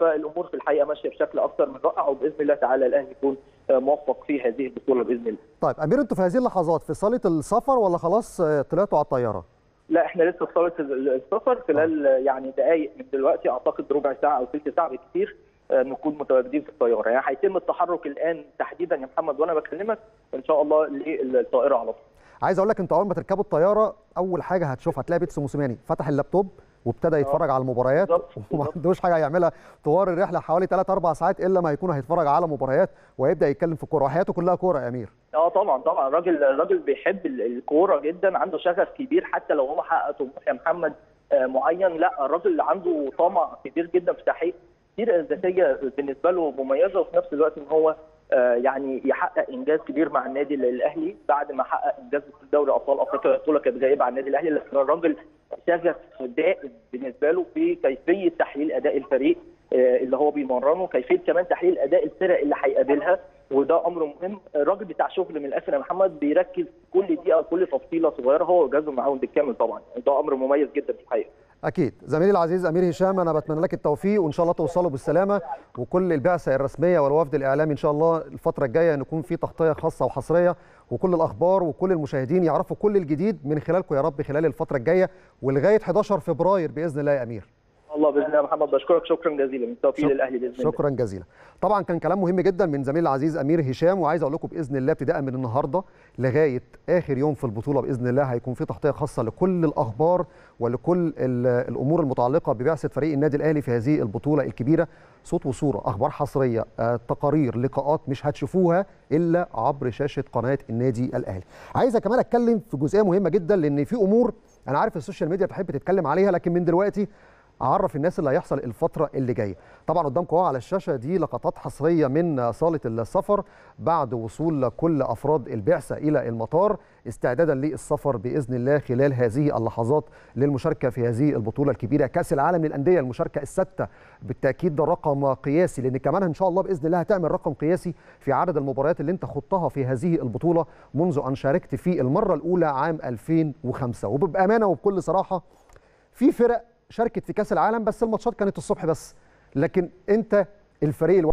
فالامور في الحقيقه ماشيه بشكل اكثر من رائع وباذن الله تعالى الاهلي يكون موفق في هذه البطوله باذن الله. طيب امير انتوا في هذه اللحظات في صاله السفر ولا خلاص طلعتوا على الطياره؟ لا احنا لسه صارت السفر خلال آه. يعني دقائق من دلوقتي اعتقد ربع ساعه او ثلث ساعه بكثير نكون آه، متواجدين في الطياره يعني هيتم التحرك الان تحديدا يا محمد وانا بكلمك ان شاء الله للطائره على طول عايز اقول لك انت اول ما تركبوا الطياره اول حاجه هتشوفها هتلاقي بيتس موسيماني فتح اللابتوب وابتدى آه. يتفرج على المباريات وما عندوش حاجه يعملها طوال الرحله حوالي 3 4 ساعات الا ما يكون هيتفرج على مباريات وهيبدا يتكلم في الكوره وحياته كلها كوره يا امير اه طبعا طبعا راجل راجل بيحب الكوره جدا عنده شغف كبير حتى لو هو حقق طموح يا محمد آه، معين لا الراجل عنده طمع كبير جدا في تحقيق كتير ذاتيه بالنسبه له مميزه وفي نفس الوقت ان هو آه، يعني يحقق انجاز كبير مع النادي الاهلي بعد ما حقق انجاز في دوري ابطال افريقيا بطوله كانت غايبه عن النادي الاهلي لكن الراجل شغف دائم بالنسبه له في كيفيه تحليل اداء الفريق آه، اللي هو بيمرنه كيفيه كمان تحليل اداء الفرق اللي هيقابلها وده امر مهم الراجل بتاع شغل من الاخر يا محمد بيركز كل دقيقه كل تفصيله صغيره هو وجهازه المعاون بالكامل طبعا ده امر مميز جدا في الحقيقه اكيد زميلي العزيز امير هشام انا بتمنى لك التوفيق وان شاء الله توصلوا بالسلامه وكل البعثه الرسميه والوفد الاعلامي ان شاء الله الفتره الجايه نكون في تغطيه خاصه وحصريه وكل الاخبار وكل المشاهدين يعرفوا كل الجديد من خلالكم يا رب خلال الفتره الجايه ولغايه 11 فبراير باذن الله يا امير الله باذن الله يا محمد بشكرك شكرا جزيلا بالتوفيق للاهلي باذن الله شكرا جزيلا طبعا كان كلام مهم جدا من زميل العزيز امير هشام وعايز اقول لكم باذن الله ابتداء من النهارده لغايه اخر يوم في البطوله باذن الله هيكون في تغطيه خاصه لكل الاخبار ولكل الامور المتعلقه ببعثه فريق النادي الاهلي في هذه البطوله الكبيره صوت وصوره اخبار حصريه آه، تقارير لقاءات مش هتشوفوها الا عبر شاشه قناه النادي الاهلي عايز كمان اتكلم في جزئيه مهمه جدا لان في امور انا عارف السوشيال ميديا بتحب تتكلم عليها لكن من دلوقتي اعرف الناس اللي هيحصل الفتره اللي جايه طبعا قدامكم اهو على الشاشه دي لقطات حصريه من صاله السفر بعد وصول كل افراد البعثه الى المطار استعدادا للسفر باذن الله خلال هذه اللحظات للمشاركه في هذه البطوله الكبيره كاس العالم للانديه المشاركه السته بالتاكيد ده رقم قياسي لان كمان ان شاء الله باذن الله هتعمل رقم قياسي في عدد المباريات اللي انت خضتها في هذه البطوله منذ ان شاركت في المره الاولى عام 2005 وبامانه وبكل صراحه في فرق شاركت في كاس العالم بس الماتشات كانت الصبح بس لكن انت الفريق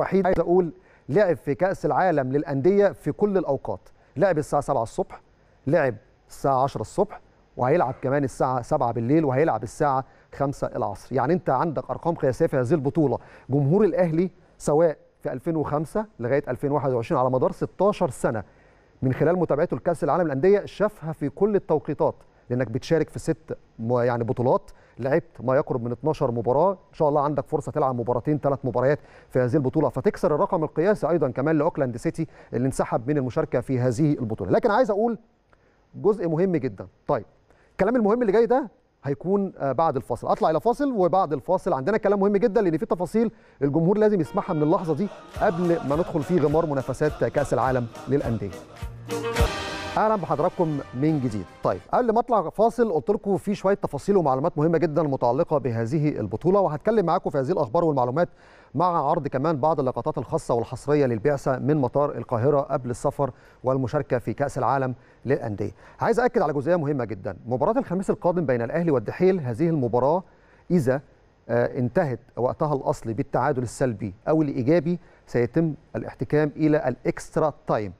الوحيد عايز اقول لعب في كاس العالم للانديه في كل الاوقات لعب الساعه 7 الصبح لعب الساعه 10 الصبح وهيلعب كمان الساعه 7 بالليل وهيلعب الساعه 5 العصر يعني انت عندك ارقام قياسيه في هذه البطوله جمهور الاهلي سواء في 2005 لغايه 2021 على مدار 16 سنه من خلال متابعته لكاس العالم للانديه شافها في كل التوقيتات لانك بتشارك في ست يعني بطولات لعبت ما يقرب من 12 مباراه ان شاء الله عندك فرصه تلعب مباراتين ثلاث مباريات في هذه البطوله فتكسر الرقم القياسي ايضا كمان لاوكلاند سيتي اللي انسحب من المشاركه في هذه البطوله لكن عايز اقول جزء مهم جدا طيب الكلام المهم اللي جاي ده هيكون آه، بعد الفاصل اطلع الى فاصل وبعد الفاصل عندنا كلام مهم جدا لان في تفاصيل الجمهور لازم يسمعها من اللحظه دي قبل ما ندخل في غمار منافسات كاس العالم للانديه اهلا بحضراتكم من جديد طيب قبل ما اطلع فاصل قلت لكم في شويه تفاصيل ومعلومات مهمه جدا متعلقه بهذه البطوله وهتكلم معاكم في هذه الاخبار والمعلومات مع عرض كمان بعض اللقطات الخاصه والحصريه للبعثه من مطار القاهره قبل السفر والمشاركه في كاس العالم للانديه عايز اكد على جزئيه مهمه جدا مباراه الخميس القادم بين الاهلي والدحيل هذه المباراه اذا آه، انتهت وقتها الاصلي بالتعادل السلبي او الايجابي سيتم الاحتكام الى الاكسترا تايم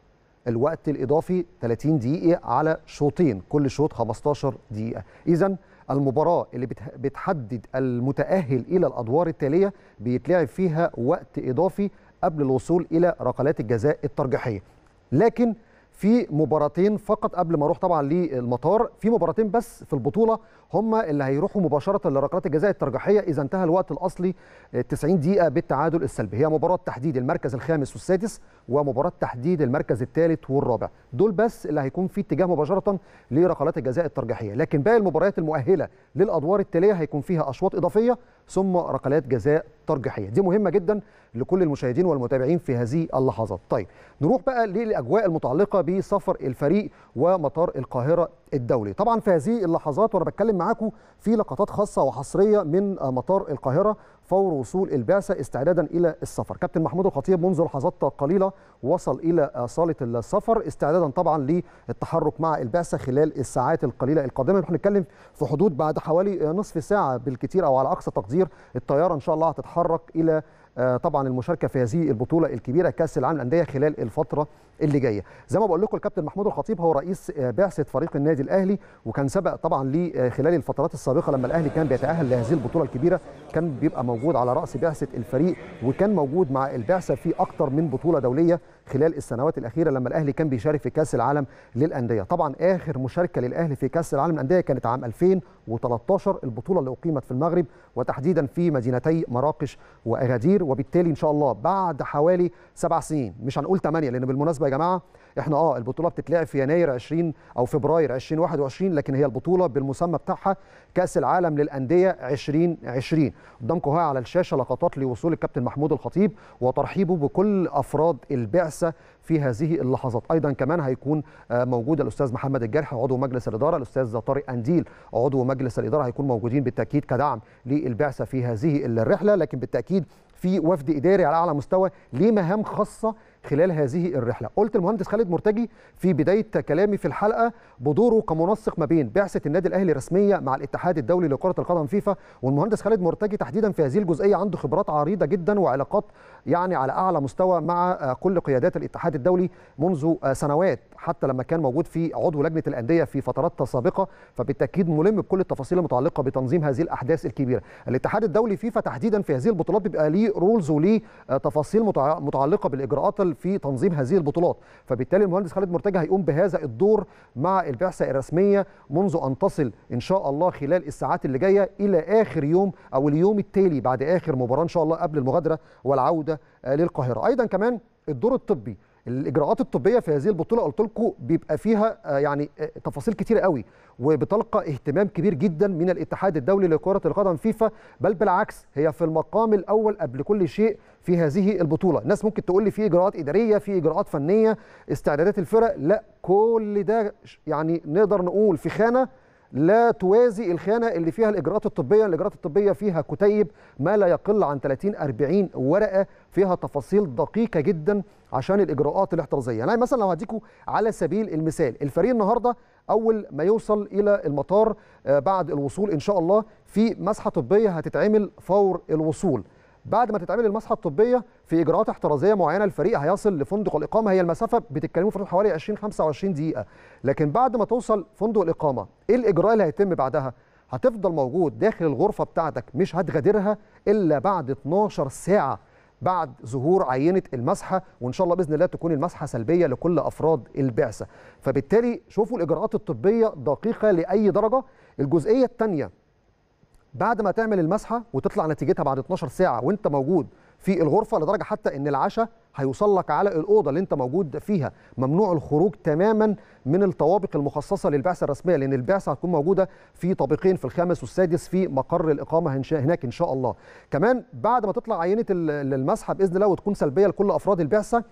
الوقت الإضافي 30 دقيقة على شوطين كل شوط 15 دقيقة إذا المباراة اللي بتحدد المتأهل إلى الأدوار التالية بيتلعب فيها وقت إضافي قبل الوصول إلى ركلات الجزاء الترجيحية لكن في مباراتين فقط قبل ما اروح طبعا للمطار في مباراتين بس في البطوله هم اللي هيروحوا مباشره لركلات الجزاء الترجيحيه اذا انتهى الوقت الاصلي 90 دقيقه بالتعادل السلبي هي مباراه تحديد المركز الخامس والسادس ومباراه تحديد المركز الثالث والرابع دول بس اللي هيكون في اتجاه مباشره لركلات الجزاء الترجيحيه لكن باقي المباريات المؤهله للادوار التاليه هيكون فيها اشواط اضافيه ثم ركلات جزاء ترجيحيه دي مهمه جدا لكل المشاهدين والمتابعين في هذه اللحظات طيب نروح بقى للاجواء المتعلقه بسفر الفريق ومطار القاهره الدولي طبعا في هذه اللحظات وانا بتكلم معاكم في لقطات خاصه وحصريه من مطار القاهره فور وصول البعثه استعدادا الى السفر كابتن محمود الخطيب منذ لحظات قليله وصل الى صاله السفر استعدادا طبعا للتحرك مع البعثه خلال الساعات القليله القادمه نحن بنتكلم في حدود بعد حوالي نصف ساعه بالكثير او على اقصى تقدير الطياره ان شاء الله هتتحرك الى آه، طبعا المشاركه في هذه البطوله الكبيره كاس العالم للانديه خلال الفتره اللي جايه زي ما بقول لكم الكابتن محمود الخطيب هو رئيس آه، بعثه فريق النادي الاهلي وكان سبق طبعا ليه آه، خلال الفترات السابقه لما الاهلي كان بيتاهل لهذه البطوله الكبيره كان بيبقى موجود على راس بعثه الفريق وكان موجود مع البعثه في اكتر من بطوله دوليه خلال السنوات الاخيره لما الاهلي كان بيشارك في كاس العالم للانديه طبعا اخر مشاركه للاهلي في كاس العالم للانديه كانت عام 2013 البطوله اللي اقيمت في المغرب وتحديدا في مدينتي مراكش واغادير وبالتالي ان شاء الله بعد حوالي سبع سنين مش هنقول ثمانيه لان بالمناسبه يا جماعه احنا اه البطوله بتتلعب في يناير 20 او فبراير 2021 لكن هي البطوله بالمسمى بتاعها كاس العالم للانديه 2020 قدامكم اهي على الشاشه لقطات لوصول الكابتن محمود الخطيب وترحيبه بكل افراد البعثه في هذه اللحظات ايضا كمان هيكون آه، موجود الاستاذ محمد الجرح عضو مجلس الاداره الاستاذ طارق انديل عضو مجلس الاداره هيكون موجودين بالتاكيد كدعم للبعثه في هذه الرحله لكن بالتاكيد في وفد اداري على اعلى مستوى ليه مهام خاصه خلال هذه الرحله قلت المهندس خالد مرتجي في بدايه كلامي في الحلقه بدوره كمنسق ما بين بعثه النادي الاهلي الرسميه مع الاتحاد الدولي لكره القدم فيفا والمهندس خالد مرتجي تحديدا في هذه الجزئيه عنده خبرات عريضه جدا وعلاقات يعني على اعلى مستوى مع آه، كل قيادات الاتحاد الدولي منذ آه، سنوات حتى لما كان موجود في عضو لجنه الانديه في فترات سابقه فبالتاكيد ملم بكل التفاصيل المتعلقه بتنظيم هذه الاحداث الكبيره الاتحاد الدولي فيفا تحديدا في هذه البطولات بيبقى ليه رولز وليه آه، تفاصيل متعلقه بالاجراءات في تنظيم هذه البطولات فبالتالي المهندس خالد مرتجى هيقوم بهذا الدور مع البعثه الرسميه منذ ان تصل ان شاء الله خلال الساعات اللي جايه الى اخر يوم او اليوم التالي بعد اخر مباراه ان شاء الله قبل المغادره والعوده العوده آه، للقاهره ايضا كمان الدور الطبي الاجراءات الطبيه في هذه البطوله قلت لكم بيبقى فيها آه، يعني آه، تفاصيل كتيره قوي وبتلقى اهتمام كبير جدا من الاتحاد الدولي لكره القدم فيفا بل بالعكس هي في المقام الاول قبل كل شيء في هذه البطوله الناس ممكن تقول لي في اجراءات اداريه في اجراءات فنيه استعدادات الفرق لا كل ده يعني نقدر نقول في خانه لا توازي الخانه اللي فيها الاجراءات الطبيه، الاجراءات الطبيه فيها كتيب ما لا يقل عن 30 40 ورقه فيها تفاصيل دقيقه جدا عشان الاجراءات الاحترازيه، يعني مثلا لو هديكوا على سبيل المثال، الفريق النهارده اول ما يوصل الى المطار آه، بعد الوصول ان شاء الله في مسحه طبيه هتتعمل فور الوصول. بعد ما تتعمل المسحه الطبيه في اجراءات احترازيه معينه الفريق هيصل لفندق الاقامه هي المسافه بتتكلموا في حوالي 20 25 دقيقه لكن بعد ما توصل فندق الاقامه ايه الاجراء اللي هيتم بعدها هتفضل موجود داخل الغرفه بتاعتك مش هتغادرها الا بعد 12 ساعه بعد ظهور عينه المسحه وان شاء الله باذن الله تكون المسحه سلبيه لكل افراد البعثه فبالتالي شوفوا الاجراءات الطبيه دقيقه لاي درجه الجزئيه الثانيه بعد ما تعمل المسحه وتطلع نتيجتها بعد 12 ساعه وانت موجود في الغرفه لدرجه حتى ان العشاء هيوصل لك على الاوضه اللي انت موجود فيها ممنوع الخروج تماما من الطوابق المخصصه للبعثه الرسميه لان البعثه هتكون موجوده في طابقين في الخامس والسادس في مقر الاقامه هناك ان شاء الله كمان بعد ما تطلع عينه المسحه باذن الله وتكون سلبيه لكل افراد البعثه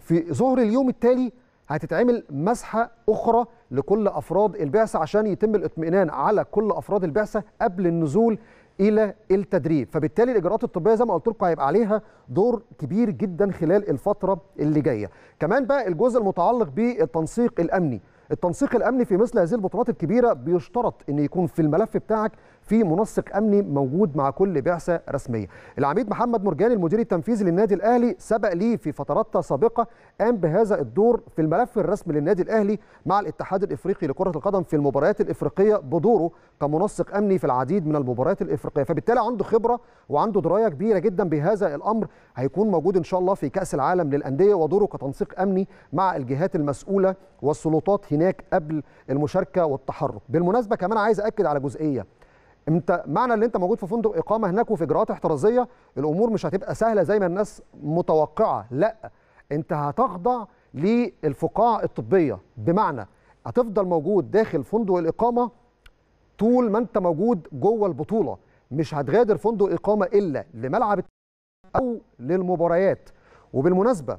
في ظهر اليوم التالي هتتعمل مسحه اخرى لكل افراد البعثه عشان يتم الاطمئنان على كل افراد البعثه قبل النزول الى التدريب فبالتالي الاجراءات الطبيه زي ما قلت لكم هيبقى عليها دور كبير جدا خلال الفتره اللي جايه كمان بقى الجزء المتعلق بالتنسيق الامني التنسيق الامني في مثل هذه البطولات الكبيره بيشترط ان يكون في الملف بتاعك في منسق امني موجود مع كل بعثه رسميه العميد محمد مرجان المدير التنفيذي للنادي الاهلي سبق لي في فترات سابقه قام بهذا الدور في الملف الرسمي للنادي الاهلي مع الاتحاد الافريقي لكره القدم في المباريات الافريقيه بدوره كمنسق امني في العديد من المباريات الافريقيه فبالتالي عنده خبره وعنده درايه كبيره جدا بهذا الامر هيكون موجود ان شاء الله في كاس العالم للانديه ودوره كتنسيق امني مع الجهات المسؤوله والسلطات هناك قبل المشاركه والتحرك بالمناسبه كمان عايز اكد على جزئيه انت معنى ان انت موجود في فندق اقامه هناك وفي اجراءات احترازيه الامور مش هتبقى سهله زي ما الناس متوقعه لا انت هتخضع للفقاعه الطبيه بمعنى هتفضل موجود داخل فندق الاقامه طول ما انت موجود جوه البطوله مش هتغادر فندق اقامه الا لملعب او للمباريات وبالمناسبه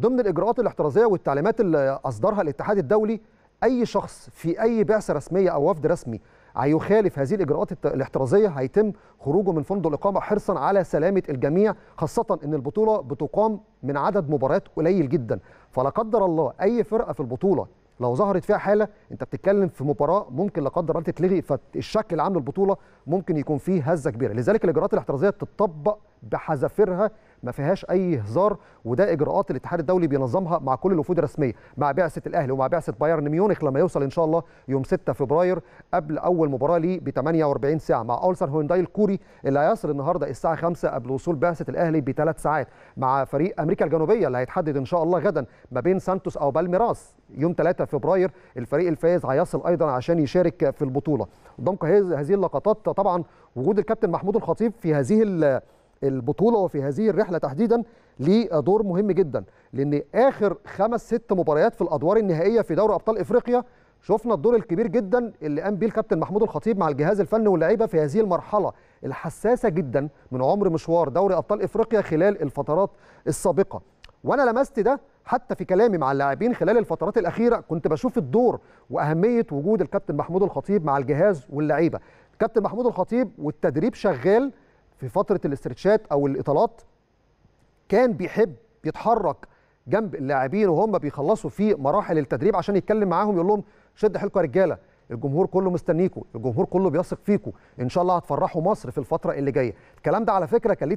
ضمن الاجراءات الاحترازيه والتعليمات اللي اصدرها الاتحاد الدولي اي شخص في اي بعثه رسميه او وفد رسمي هيخالف هذه الاجراءات الاحترازيه هيتم خروجه من فندق الاقامه حرصا على سلامه الجميع خاصه ان البطوله بتقام من عدد مباريات قليل جدا فلا قدر الله اي فرقه في البطوله لو ظهرت فيها حاله انت بتتكلم في مباراه ممكن لا قدر الله تتلغي فالشكل العام للبطوله ممكن يكون فيه هزه كبيره لذلك الاجراءات الاحترازيه تطبق بحذافيرها ما فيهاش اي هزار وده اجراءات الاتحاد الدولي بينظمها مع كل الوفود الرسميه مع بعثه الاهلي ومع بعثه بايرن ميونخ لما يوصل ان شاء الله يوم 6 فبراير قبل اول مباراه ليه ب 48 ساعه مع اولسر هونداي الكوري اللي هيصل النهارده الساعه 5 قبل وصول بعثه الاهلي بثلاث ساعات مع فريق امريكا الجنوبيه اللي هيتحدد ان شاء الله غدا ما بين سانتوس او بالميراس يوم 3 فبراير الفريق الفائز هيصل ايضا عشان يشارك في البطوله ضمن هذه اللقطات طبعا وجود الكابتن محمود الخطيب في هذه البطوله وفي هذه الرحله تحديدا ليه دور مهم جدا لان اخر خمس ست مباريات في الادوار النهائيه في دوري ابطال افريقيا شفنا الدور الكبير جدا اللي قام بيه الكابتن محمود الخطيب مع الجهاز الفني واللعيبه في هذه المرحله الحساسه جدا من عمر مشوار دوري ابطال افريقيا خلال الفترات السابقه وانا لمست ده حتى في كلامي مع اللاعبين خلال الفترات الاخيره كنت بشوف الدور واهميه وجود الكابتن محمود الخطيب مع الجهاز واللعيبه الكابتن محمود الخطيب والتدريب شغال في فتره الاسترتشات او الاطالات كان بيحب يتحرك جنب اللاعبين وهم بيخلصوا في مراحل التدريب عشان يتكلم معاهم يقول لهم شد حيلكم يا رجاله الجمهور كله مستنيكم الجمهور كله بيثق فيكم ان شاء الله هتفرحوا مصر في الفتره اللي جايه الكلام ده على فكره كان ليه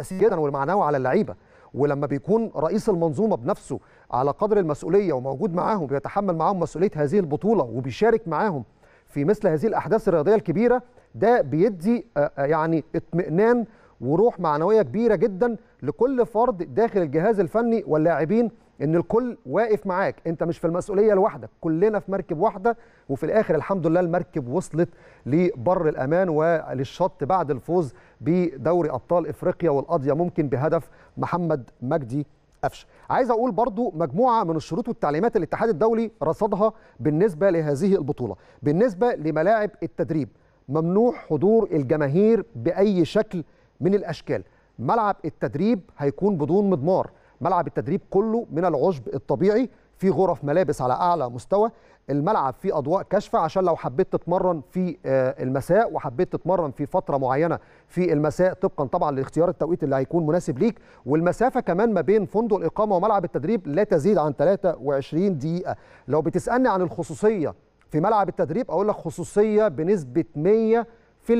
تاثير جدا والمعنوي على اللعيبه ولما بيكون رئيس المنظومه بنفسه على قدر المسؤوليه وموجود معاهم بيتحمل معاهم مسؤوليه هذه البطوله وبيشارك معاهم في مثل هذه الاحداث الرياضيه الكبيره ده بيدي آه، آه، يعني اطمئنان وروح معنويه كبيره جدا لكل فرد داخل الجهاز الفني واللاعبين ان الكل واقف معاك انت مش في المسؤوليه لوحدك كلنا في مركب واحده وفي الاخر الحمد لله المركب وصلت لبر الامان وللشط بعد الفوز بدوري ابطال افريقيا والقضيه ممكن بهدف محمد مجدي قفشه عايز اقول برضو مجموعه من الشروط والتعليمات اللي الاتحاد الدولي رصدها بالنسبه لهذه البطوله بالنسبه لملاعب التدريب ممنوع حضور الجماهير باي شكل من الاشكال ملعب التدريب هيكون بدون مضمار ملعب التدريب كله من العشب الطبيعي في غرف ملابس على اعلى مستوى الملعب فيه اضواء كاشفه عشان لو حبيت تتمرن في آه، المساء وحبيت تتمرن في فتره معينه في المساء طبقا طبعا لاختيار التوقيت اللي هيكون مناسب ليك والمسافه كمان ما بين فندق الاقامه وملعب التدريب لا تزيد عن 23 دقيقه لو بتسالني عن الخصوصيه في ملعب التدريب اقول لك خصوصيه بنسبه 100%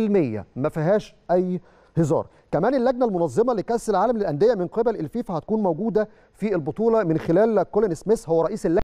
ما فيهاش اي هزار كمان اللجنه المنظمه لكاس العالم للانديه من قبل الفيفا هتكون موجوده في البطوله من خلال كولين سميث هو رئيس اللجنه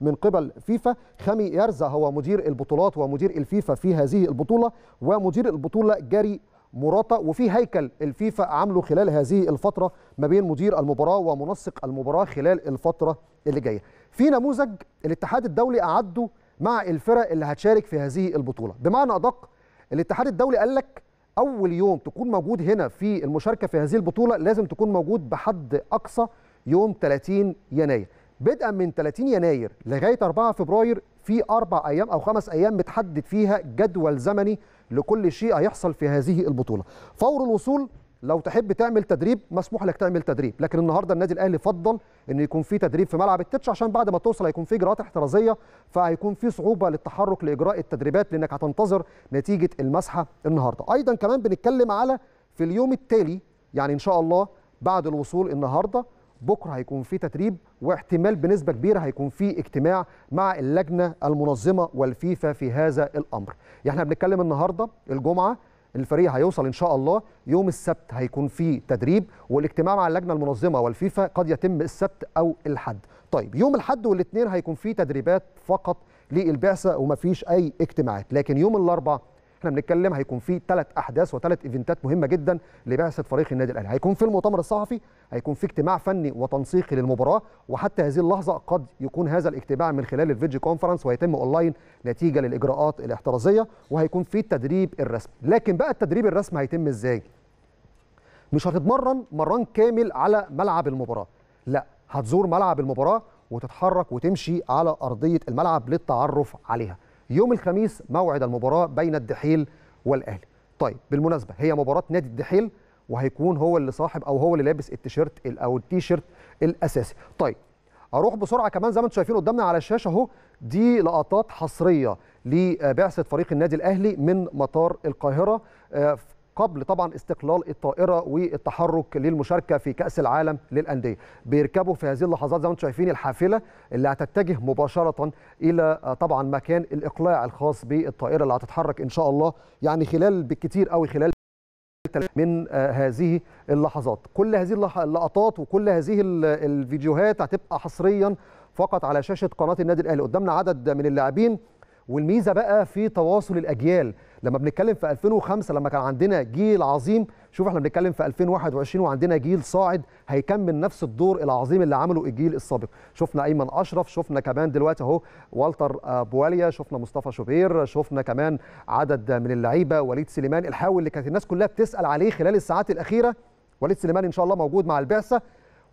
من قبل فيفا خامي يرزا هو مدير البطولات ومدير الفيفا في هذه البطوله ومدير البطوله جاري مراتا وفي هيكل الفيفا عامله خلال هذه الفتره ما بين مدير المباراه ومنسق المباراه خلال الفتره اللي جايه في نموذج الاتحاد الدولي اعده مع الفرق اللي هتشارك في هذه البطوله بمعنى ادق الاتحاد الدولي قال لك اول يوم تكون موجود هنا في المشاركه في هذه البطوله لازم تكون موجود بحد اقصى يوم 30 يناير بدءا من 30 يناير لغايه 4 فبراير في اربع ايام او خمس ايام متحدد فيها جدول زمني لكل شيء هيحصل في هذه البطوله فور الوصول لو تحب تعمل تدريب مسموح لك تعمل تدريب لكن النهارده النادي الاهلي فضل ان يكون في تدريب في ملعب التتش عشان بعد ما توصل هيكون في اجراءات احترازيه فهيكون في صعوبه للتحرك لاجراء التدريبات لانك هتنتظر نتيجه المسحه النهارده ايضا كمان بنتكلم على في اليوم التالي يعني ان شاء الله بعد الوصول النهارده بكره هيكون في تدريب واحتمال بنسبه كبيره هيكون في اجتماع مع اللجنه المنظمه والفيفا في هذا الامر يعني احنا بنتكلم النهارده الجمعه الفريق هيوصل ان شاء الله يوم السبت هيكون في تدريب والاجتماع مع اللجنه المنظمه والفيفا قد يتم السبت او الحد طيب يوم الحد والاثنين هيكون في تدريبات فقط للبعثه ومفيش اي اجتماعات لكن يوم الاربعاء احنا بنتكلم هيكون في ثلاث احداث وثلاث ايفنتات مهمه جدا لبعثه فريق النادي الاهلي هيكون في المؤتمر الصحفي هيكون في اجتماع فني وتنسيقي للمباراه وحتى هذه اللحظه قد يكون هذا الاجتماع من خلال الفيديو كونفرنس ويتم اونلاين نتيجه للاجراءات الاحترازيه وهيكون في التدريب الرسمي لكن بقى التدريب الرسمي هيتم ازاي مش هتتمرن مران كامل على ملعب المباراه لا هتزور ملعب المباراه وتتحرك وتمشي على ارضيه الملعب للتعرف عليها يوم الخميس موعد المباراه بين الدحيل والاهلي طيب بالمناسبه هي مباراه نادي الدحيل وهيكون هو اللي صاحب او هو اللي لابس التيشيرت او التيشيرت الاساسي طيب اروح بسرعه كمان زي ما انتم شايفين قدامنا على الشاشه اهو دي لقطات حصريه لبعثه فريق النادي الاهلي من مطار القاهره آه، قبل طبعا استقلال الطائره والتحرك للمشاركه في كاس العالم للانديه بيركبوا في هذه اللحظات زي ما انتم شايفين الحافله اللي هتتجه مباشره الى آه، طبعا مكان الاقلاع الخاص بالطائره اللي هتتحرك ان شاء الله يعني خلال بالكثير قوي خلال من آه، هذه اللحظات كل هذه اللقطات وكل هذه الفيديوهات هتبقى حصريا فقط على شاشه قناه النادي الاهلي قدامنا عدد من اللاعبين والميزه بقى في تواصل الاجيال لما بنتكلم في 2005 لما كان عندنا جيل عظيم شوف احنا بنتكلم في 2021 وعندنا جيل صاعد هيكمل نفس الدور العظيم اللي عمله الجيل السابق شفنا ايمن اشرف شفنا كمان دلوقتي اهو والتر بواليا شفنا مصطفى شوبير شفنا كمان عدد من اللعيبه وليد سليمان الحاول اللي كانت الناس كلها بتسال عليه خلال الساعات الاخيره وليد سليمان ان شاء الله موجود مع البعثه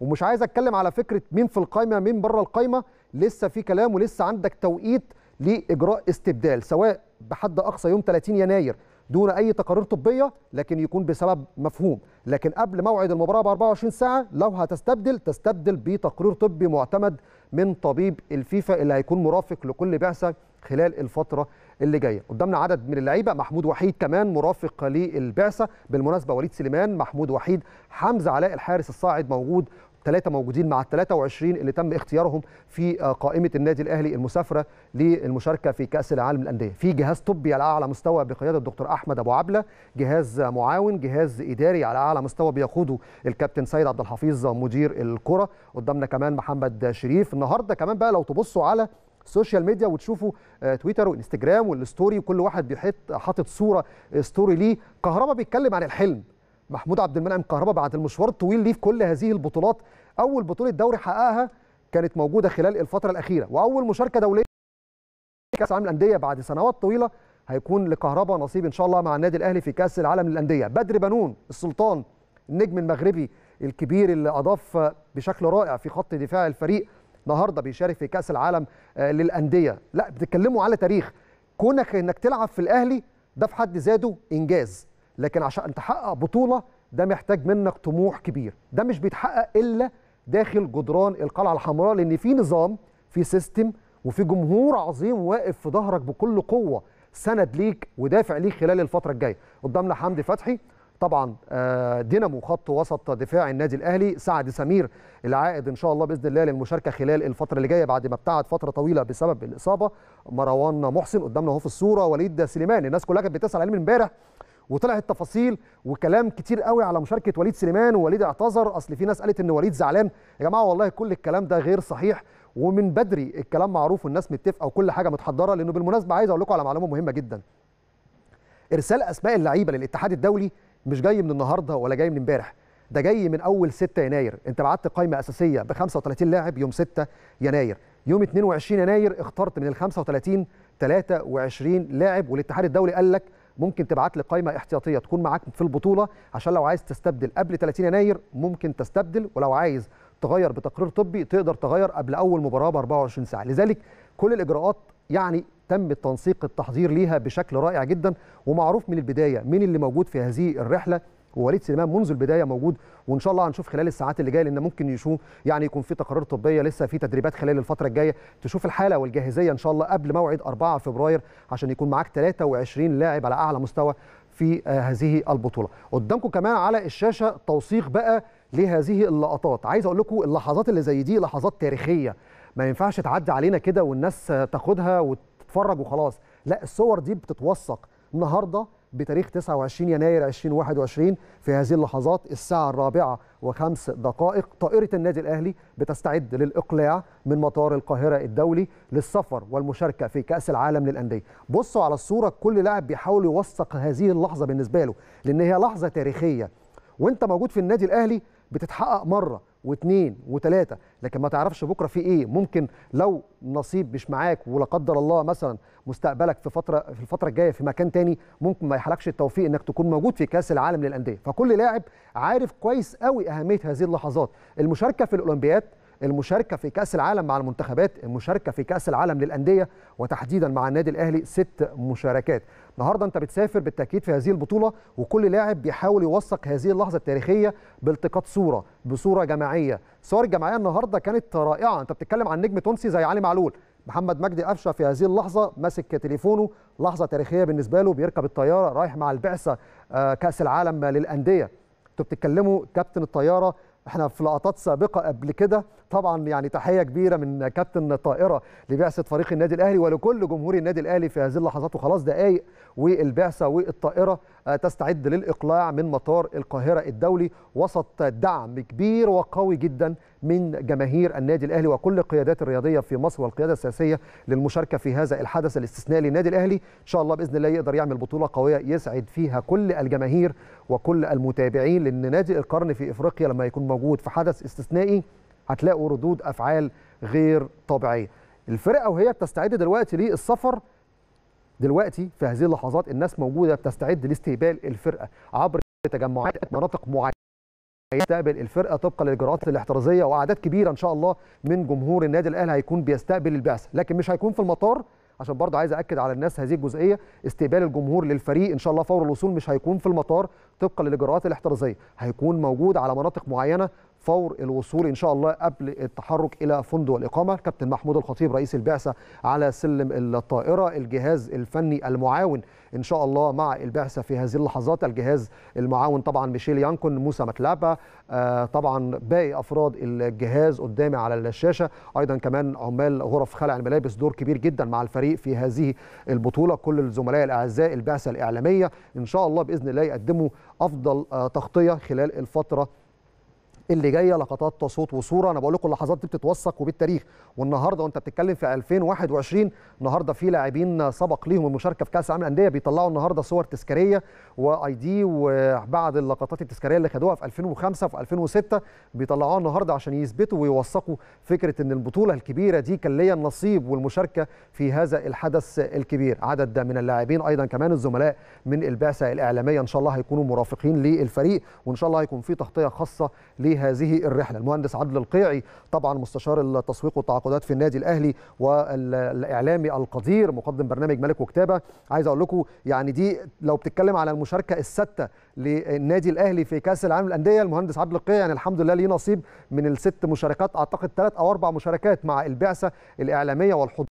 ومش عايز اتكلم على فكره مين في القايمه مين بره القايمه لسه في كلام ولسه عندك توقيت لاجراء استبدال سواء بحد اقصى يوم 30 يناير دون اي تقارير طبيه لكن يكون بسبب مفهوم لكن قبل موعد المباراه ب 24 ساعه لو هتستبدل تستبدل بتقرير طبي معتمد من طبيب الفيفا اللي هيكون مرافق لكل بعثه خلال الفتره اللي جايه قدامنا عدد من اللعيبه محمود وحيد كمان مرافق للبعثه بالمناسبه وليد سليمان محمود وحيد حمزه علاء الحارس الصاعد موجود ثلاثه موجودين مع ال 23 اللي تم اختيارهم في آه، قائمه النادي الاهلي المسافره للمشاركه في كاس العالم للانديه في جهاز طبي على اعلى مستوى بقياده الدكتور احمد ابو عبله جهاز معاون جهاز اداري على اعلى مستوى بيقوده الكابتن سيد عبد الحفيظ مدير الكره قدامنا كمان محمد شريف النهارده كمان بقى لو تبصوا على السوشيال ميديا وتشوفوا آه، تويتر وانستجرام والستوري وكل واحد بيحط حاطط صوره ستوري آه، ليه كهربا بيتكلم عن الحلم محمود عبد المنعم كهربا بعد المشوار الطويل ليه في كل هذه البطولات اول بطوله دوري حققها كانت موجوده خلال الفتره الاخيره واول مشاركه دوليه كاس العالم للانديه بعد سنوات طويله هيكون لكهربا نصيب ان شاء الله مع النادي الاهلي في كاس العالم للانديه بدر بنون السلطان النجم المغربي الكبير اللي اضاف بشكل رائع في خط دفاع الفريق النهارده بيشارك في كاس العالم آه، للانديه لا بتتكلموا على تاريخ كونك انك تلعب في الاهلي ده في حد ذاته انجاز لكن عشان تحقق بطوله ده محتاج منك طموح كبير ده مش بيتحقق الا داخل جدران القلعه الحمراء لان في نظام في سيستم وفي جمهور عظيم واقف في ظهرك بكل قوه سند ليك ودافع ليك خلال الفتره الجايه قدامنا حمدي فتحي طبعا آه، دينامو خط وسط دفاع النادي الاهلي سعد سمير العائد ان شاء الله باذن الله للمشاركه خلال الفتره اللي جايه بعد ما ابتعد فتره طويله بسبب الاصابه مروان محسن قدامنا اهو في الصوره وليد سليمان الناس كلها كانت بتسال عليه من امبارح وطلعت تفاصيل وكلام كتير قوي على مشاركه وليد سليمان ووليد اعتذر اصل في ناس قالت ان وليد زعلان يا جماعه والله كل الكلام ده غير صحيح ومن بدري الكلام معروف والناس متفقه وكل حاجه متحضره لانه بالمناسبه عايز اقول لكم على معلومه مهمه جدا ارسال اسماء اللعيبه للاتحاد الدولي مش جاي من النهارده ولا جاي من امبارح ده جاي من اول 6 يناير انت بعت قائمه اساسيه ب 35 لاعب يوم 6 يناير يوم 22 يناير اخترت من ال 35 23 لاعب والاتحاد الدولي قال لك ممكن تبعت لي قائمه احتياطيه تكون معاك في البطوله عشان لو عايز تستبدل قبل 30 يناير ممكن تستبدل ولو عايز تغير بتقرير طبي تقدر تغير قبل اول مباراه ب 24 ساعه لذلك كل الاجراءات يعني تم تنسيق التحضير ليها بشكل رائع جدا ومعروف من البدايه مين اللي موجود في هذه الرحله ووليد سليمان منذ البدايه موجود وان شاء الله هنشوف خلال الساعات اللي جايه لان ممكن يشوف يعني يكون في تقارير طبيه لسه في تدريبات خلال الفتره الجايه تشوف الحاله والجاهزيه ان شاء الله قبل موعد 4 فبراير عشان يكون معاك 23 لاعب على اعلى مستوى في آه، هذه البطوله قدامكم كمان على الشاشه توثيق بقى لهذه اللقطات عايز اقول لكم اللحظات اللي زي دي لحظات تاريخيه ما ينفعش تعدي علينا كده والناس تاخدها وتتفرج وخلاص لا الصور دي بتتوثق النهارده بتاريخ 29 يناير 2021 في هذه اللحظات الساعة الرابعة وخمس دقائق طائرة النادي الأهلي بتستعد للإقلاع من مطار القاهرة الدولي للسفر والمشاركة في كأس العالم للأندية بصوا على الصورة كل لاعب بيحاول يوثق هذه اللحظة بالنسبة له لأن هي لحظة تاريخية وانت موجود في النادي الأهلي بتتحقق مرة واثنين وثلاثه لكن ما تعرفش بكره في ايه ممكن لو نصيب مش معاك ولا قدر الله مثلا مستقبلك في فتره في الفتره الجايه في مكان تاني ممكن ما يحلكش التوفيق انك تكون موجود في كاس العالم للانديه فكل لاعب عارف كويس قوي اهميه هذه اللحظات المشاركه في الاولمبياد المشاركه في كاس العالم مع المنتخبات المشاركه في كاس العالم للانديه وتحديدا مع النادي الاهلي ست مشاركات النهارده انت بتسافر بالتاكيد في هذه البطوله وكل لاعب بيحاول يوثق هذه اللحظه التاريخيه بالتقاط صوره بصوره جماعيه صور الجماعيه النهارده كانت رائعه انت بتتكلم عن نجم تونسي زي علي معلول محمد مجدي قفشه في هذه اللحظه ماسك تليفونه لحظه تاريخيه بالنسبه له بيركب الطياره رايح مع البعثه آه، كاس العالم للانديه انتوا بتتكلموا كابتن الطياره احنا في لقطات سابقه قبل كده طبعا يعني تحيه كبيره من كابتن طائره لبعثه فريق النادي الاهلي ولكل جمهور النادي الاهلي في هذه اللحظات وخلاص دقائق والبعثه والطائره آه، تستعد للاقلاع من مطار القاهره الدولي وسط دعم كبير وقوي جدا من جماهير النادي الاهلي وكل القيادات الرياضيه في مصر والقياده السياسيه للمشاركه في هذا الحدث الاستثنائي للنادي الاهلي ان شاء الله باذن الله يقدر يعمل بطوله قويه يسعد فيها كل الجماهير وكل المتابعين لان نادي القرن في افريقيا لما يكون موجود في حدث استثنائي هتلاقوا ردود افعال غير طبيعيه الفرقه وهي بتستعد دلوقتي للسفر دلوقتي في هذه اللحظات الناس موجوده بتستعد لاستقبال الفرقه عبر تجمعات مناطق معينه هيستقبل الفرقه طبقا للاجراءات الاحترازيه واعداد كبيره ان شاء الله من جمهور النادي الاهلي هيكون بيستقبل البعثه لكن مش هيكون في المطار عشان برضه عايز اكد على الناس هذه الجزئيه استقبال الجمهور للفريق ان شاء الله فور الوصول مش هيكون في المطار طبقا للاجراءات الاحترازيه هيكون موجود على مناطق معينه فور الوصول ان شاء الله قبل التحرك الى فندق الاقامه كابتن محمود الخطيب رئيس البعثه على سلم الطائره الجهاز الفني المعاون ان شاء الله مع البعثه في هذه اللحظات الجهاز المعاون طبعا ميشيل يانكون موسى متلابا آه، طبعا باقي افراد الجهاز قدامي على الشاشه ايضا كمان عمال غرف خلع الملابس دور كبير جدا مع الفريق في هذه البطوله كل الزملاء الاعزاء البعثه الاعلاميه ان شاء الله باذن الله يقدموا افضل آه، تغطيه خلال الفتره اللي جايه لقطات صوت وصوره انا بقول لكم اللحظات دي بتتوثق وبالتاريخ والنهارده وانت بتتكلم في 2021 النهارده في لاعبين سبق ليهم المشاركه في كاس العالم للانديه بيطلعوا النهارده صور تذكاريه واي دي وبعد اللقطات التذكاريه اللي خدوها في 2005 وفي 2006 بيطلعوها النهارده عشان يثبتوا ويوثقوا فكره ان البطوله الكبيره دي كان ليا النصيب والمشاركه في هذا الحدث الكبير عدد من اللاعبين ايضا كمان الزملاء من البعثه الاعلاميه ان شاء الله هيكونوا مرافقين للفريق وان شاء الله هيكون في تغطيه خاصه لهذه الرحله المهندس عدل القيعي طبعا مستشار التسويق والتعاقدات في النادي الاهلي والاعلامي القدير مقدم برنامج ملك وكتابه عايز اقول لكم يعني دي لو بتتكلم على المشاركه السته للنادي الاهلي في كاس العالم الانديه المهندس عبد القيع يعني الحمد لله ليه نصيب من الست مشاركات اعتقد ثلاث او اربع مشاركات مع البعثه الاعلاميه والحضور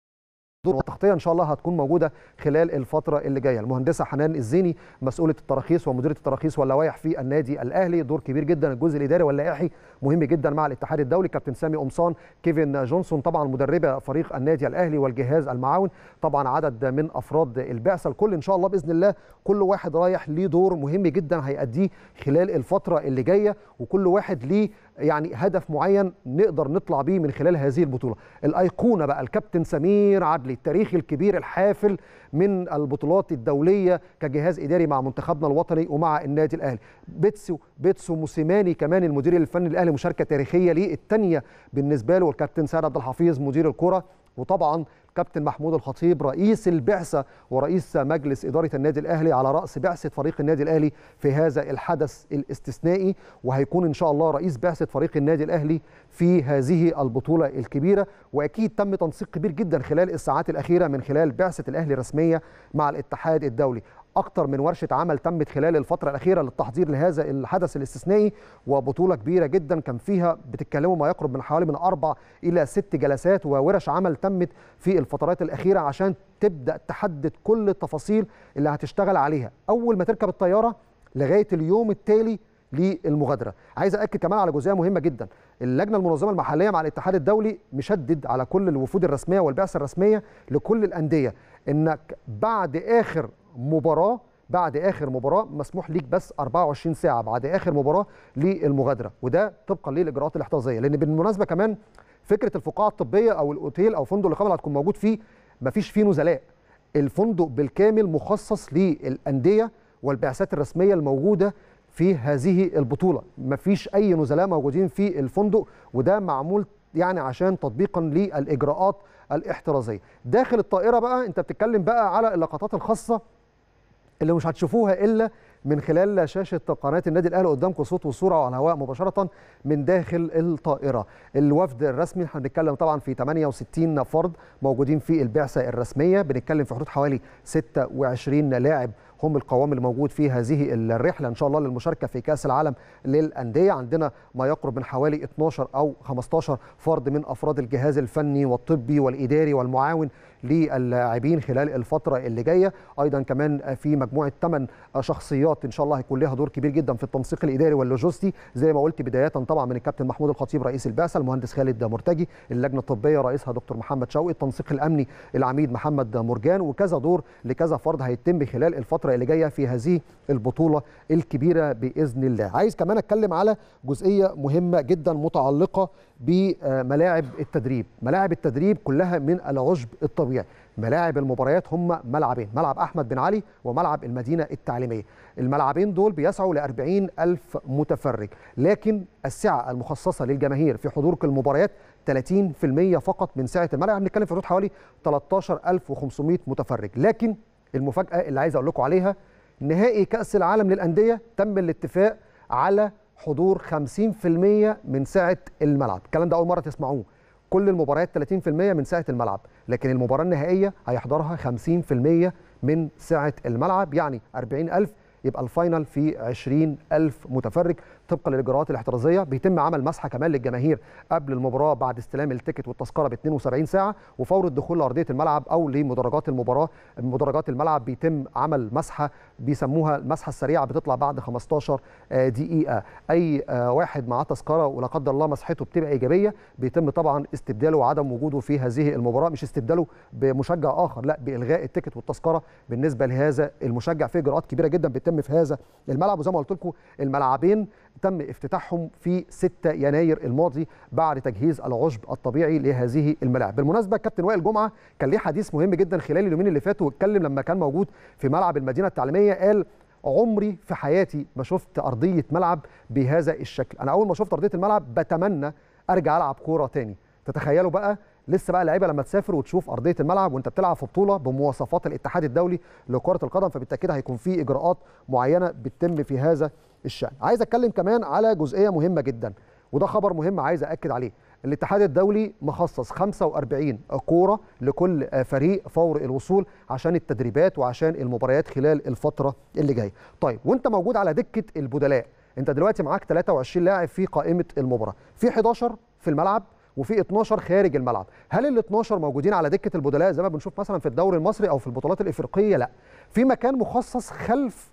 والتغطيه ان شاء الله هتكون موجوده خلال الفتره اللي جايه المهندسه حنان الزيني مسؤوله التراخيص ومديره التراخيص واللوائح في النادي الاهلي دور كبير جدا الجزء الاداري واللائحي مهم جدا مع الاتحاد الدولي كابتن سامي قمصان كيفن جونسون طبعا مدربه فريق النادي الاهلي والجهاز المعاون طبعا عدد من افراد البعثه الكل ان شاء الله باذن الله كل واحد رايح ليه دور مهم جدا هيأديه خلال الفتره اللي جايه وكل واحد ليه يعني هدف معين نقدر نطلع بيه من خلال هذه البطوله الايقونه بقى الكابتن سمير عدلي التاريخ الكبير الحافل من البطولات الدوليه كجهاز اداري مع منتخبنا الوطني ومع النادي الاهلي بيتسو بيتسو موسيماني كمان المدير الفني الاهلي الاهلي مشاركه تاريخيه ليه الثانيه بالنسبه له والكابتن سعد عبد الحفيظ مدير الكره وطبعا كابتن محمود الخطيب رئيس البعثه ورئيس مجلس اداره النادي الاهلي على راس بعثه فريق النادي الاهلي في هذا الحدث الاستثنائي وهيكون ان شاء الله رئيس بعثه فريق النادي الاهلي في هذه البطوله الكبيره واكيد تم تنسيق كبير جدا خلال الساعات الاخيره من خلال بعثه الاهلي الرسميه مع الاتحاد الدولي اكتر من ورشه عمل تمت خلال الفتره الاخيره للتحضير لهذا الحدث الاستثنائي وبطوله كبيره جدا كان فيها بتتكلموا ما يقرب من حوالي من اربع الى ست جلسات وورش عمل تمت في الفترات الاخيره عشان تبدا تحدد كل التفاصيل اللي هتشتغل عليها اول ما تركب الطياره لغايه اليوم التالي للمغادره عايز اكد كمان على جزئيه مهمه جدا اللجنه المنظمه المحليه مع الاتحاد الدولي مشدد على كل الوفود الرسميه والبعثه الرسميه لكل الانديه انك بعد اخر مباراه بعد اخر مباراه مسموح ليك بس 24 ساعه بعد اخر مباراه للمغادره وده طبقا للاجراءات الاحترازيه لان بالمناسبه كمان فكره الفقاعه الطبيه او الاوتيل او فندق الاقامه اللي هتكون موجود فيه مفيش فيه نزلاء الفندق بالكامل مخصص للانديه والبعثات الرسميه الموجوده في هذه البطوله مفيش اي نزلاء موجودين في الفندق وده معمول يعني عشان تطبيقا للاجراءات الاحترازيه داخل الطائره بقى انت بتتكلم بقى على اللقطات الخاصه اللي مش هتشوفوها الا من خلال شاشه قناه النادي الاهلي قدامكم صوت وصوره وعلى الهواء مباشره من داخل الطائره الوفد الرسمي احنا بنتكلم طبعا في 68 فرد موجودين في البعثه الرسميه بنتكلم في حدود حوالي 26 لاعب هم القوام الموجود في هذه الرحله ان شاء الله للمشاركه في كاس العالم للانديه عندنا ما يقرب من حوالي 12 او 15 فرد من افراد الجهاز الفني والطبي والاداري والمعاون للاعبين خلال الفتره اللي جايه ايضا كمان في مجموعه ثمان شخصيات ان شاء الله هيكون لها دور كبير جدا في التنسيق الاداري واللوجستي زي ما قلت بدايه طبعا من الكابتن محمود الخطيب رئيس البعثه المهندس خالد مرتجي اللجنه الطبيه رئيسها دكتور محمد شوقي التنسيق الامني العميد محمد مرجان وكذا دور لكذا فرد هيتم خلال الفتره اللي جايه في هذه البطوله الكبيره باذن الله عايز كمان اتكلم على جزئيه مهمه جدا متعلقه بملاعب التدريب ملاعب التدريب كلها من العشب الطبيعي طبيعي ملاعب المباريات هم ملعبين ملعب أحمد بن علي وملعب المدينة التعليمية الملعبين دول بيسعوا ل ألف متفرج لكن السعة المخصصة للجماهير في حضور كل المباريات 30% فقط من سعة الملعب بنتكلم في حدود حوالي 13500 متفرج لكن المفاجأة اللي عايز أقول لكم عليها نهائي كأس العالم للأندية تم الاتفاق على حضور 50% من سعة الملعب الكلام ده أول مرة تسمعوه كل المباريات 30% من ساعه الملعب لكن المباراه النهائيه هيحضرها 50% من ساعه الملعب يعني 40000 يبقى الفاينل في 20000 متفرج طبقا للاجراءات الاحترازيه بيتم عمل مسحه كمان للجماهير قبل المباراه بعد استلام التيكت والتذكره ب 72 ساعه وفور الدخول لارضيه الملعب او لمدرجات المباراه مدرجات الملعب بيتم عمل مسحه بيسموها المسحه السريعه بتطلع بعد 15 دقيقه اي واحد معاه تذكره ولا قدر الله مسحته بتبقى ايجابيه بيتم طبعا استبداله وعدم وجوده في هذه المباراه مش استبداله بمشجع اخر لا بالغاء التيكت والتذكره بالنسبه لهذا المشجع في اجراءات كبيره جدا بتتم في هذا الملعب وزي ما قلت لكم الملعبين تم افتتاحهم في 6 يناير الماضي بعد تجهيز العشب الطبيعي لهذه الملاعب بالمناسبة كابتن وائل جمعة كان ليه حديث مهم جدا خلال اليومين اللي فاتوا واتكلم لما كان موجود في ملعب المدينة التعليمية قال عمري في حياتي ما شفت أرضية ملعب بهذا الشكل أنا أول ما شفت أرضية الملعب بتمنى أرجع ألعب كورة تاني تتخيلوا بقى لسه بقى اللعيبه لما تسافر وتشوف ارضيه الملعب وانت بتلعب في بطوله بمواصفات الاتحاد الدولي لكره القدم فبالتاكيد هيكون في اجراءات معينه بتتم في هذا الشأن عايز أتكلم كمان على جزئية مهمة جدا وده خبر مهم عايز أأكد عليه الاتحاد الدولي مخصص 45 كوره لكل فريق فور الوصول عشان التدريبات وعشان المباريات خلال الفتره اللي جايه طيب وانت موجود على دكه البدلاء انت دلوقتي معاك 23 لاعب في قائمه المباراه في 11 في الملعب وفي 12 خارج الملعب هل ال 12 موجودين على دكه البدلاء زي ما بنشوف مثلا في الدوري المصري او في البطولات الافريقيه لا في مكان مخصص خلف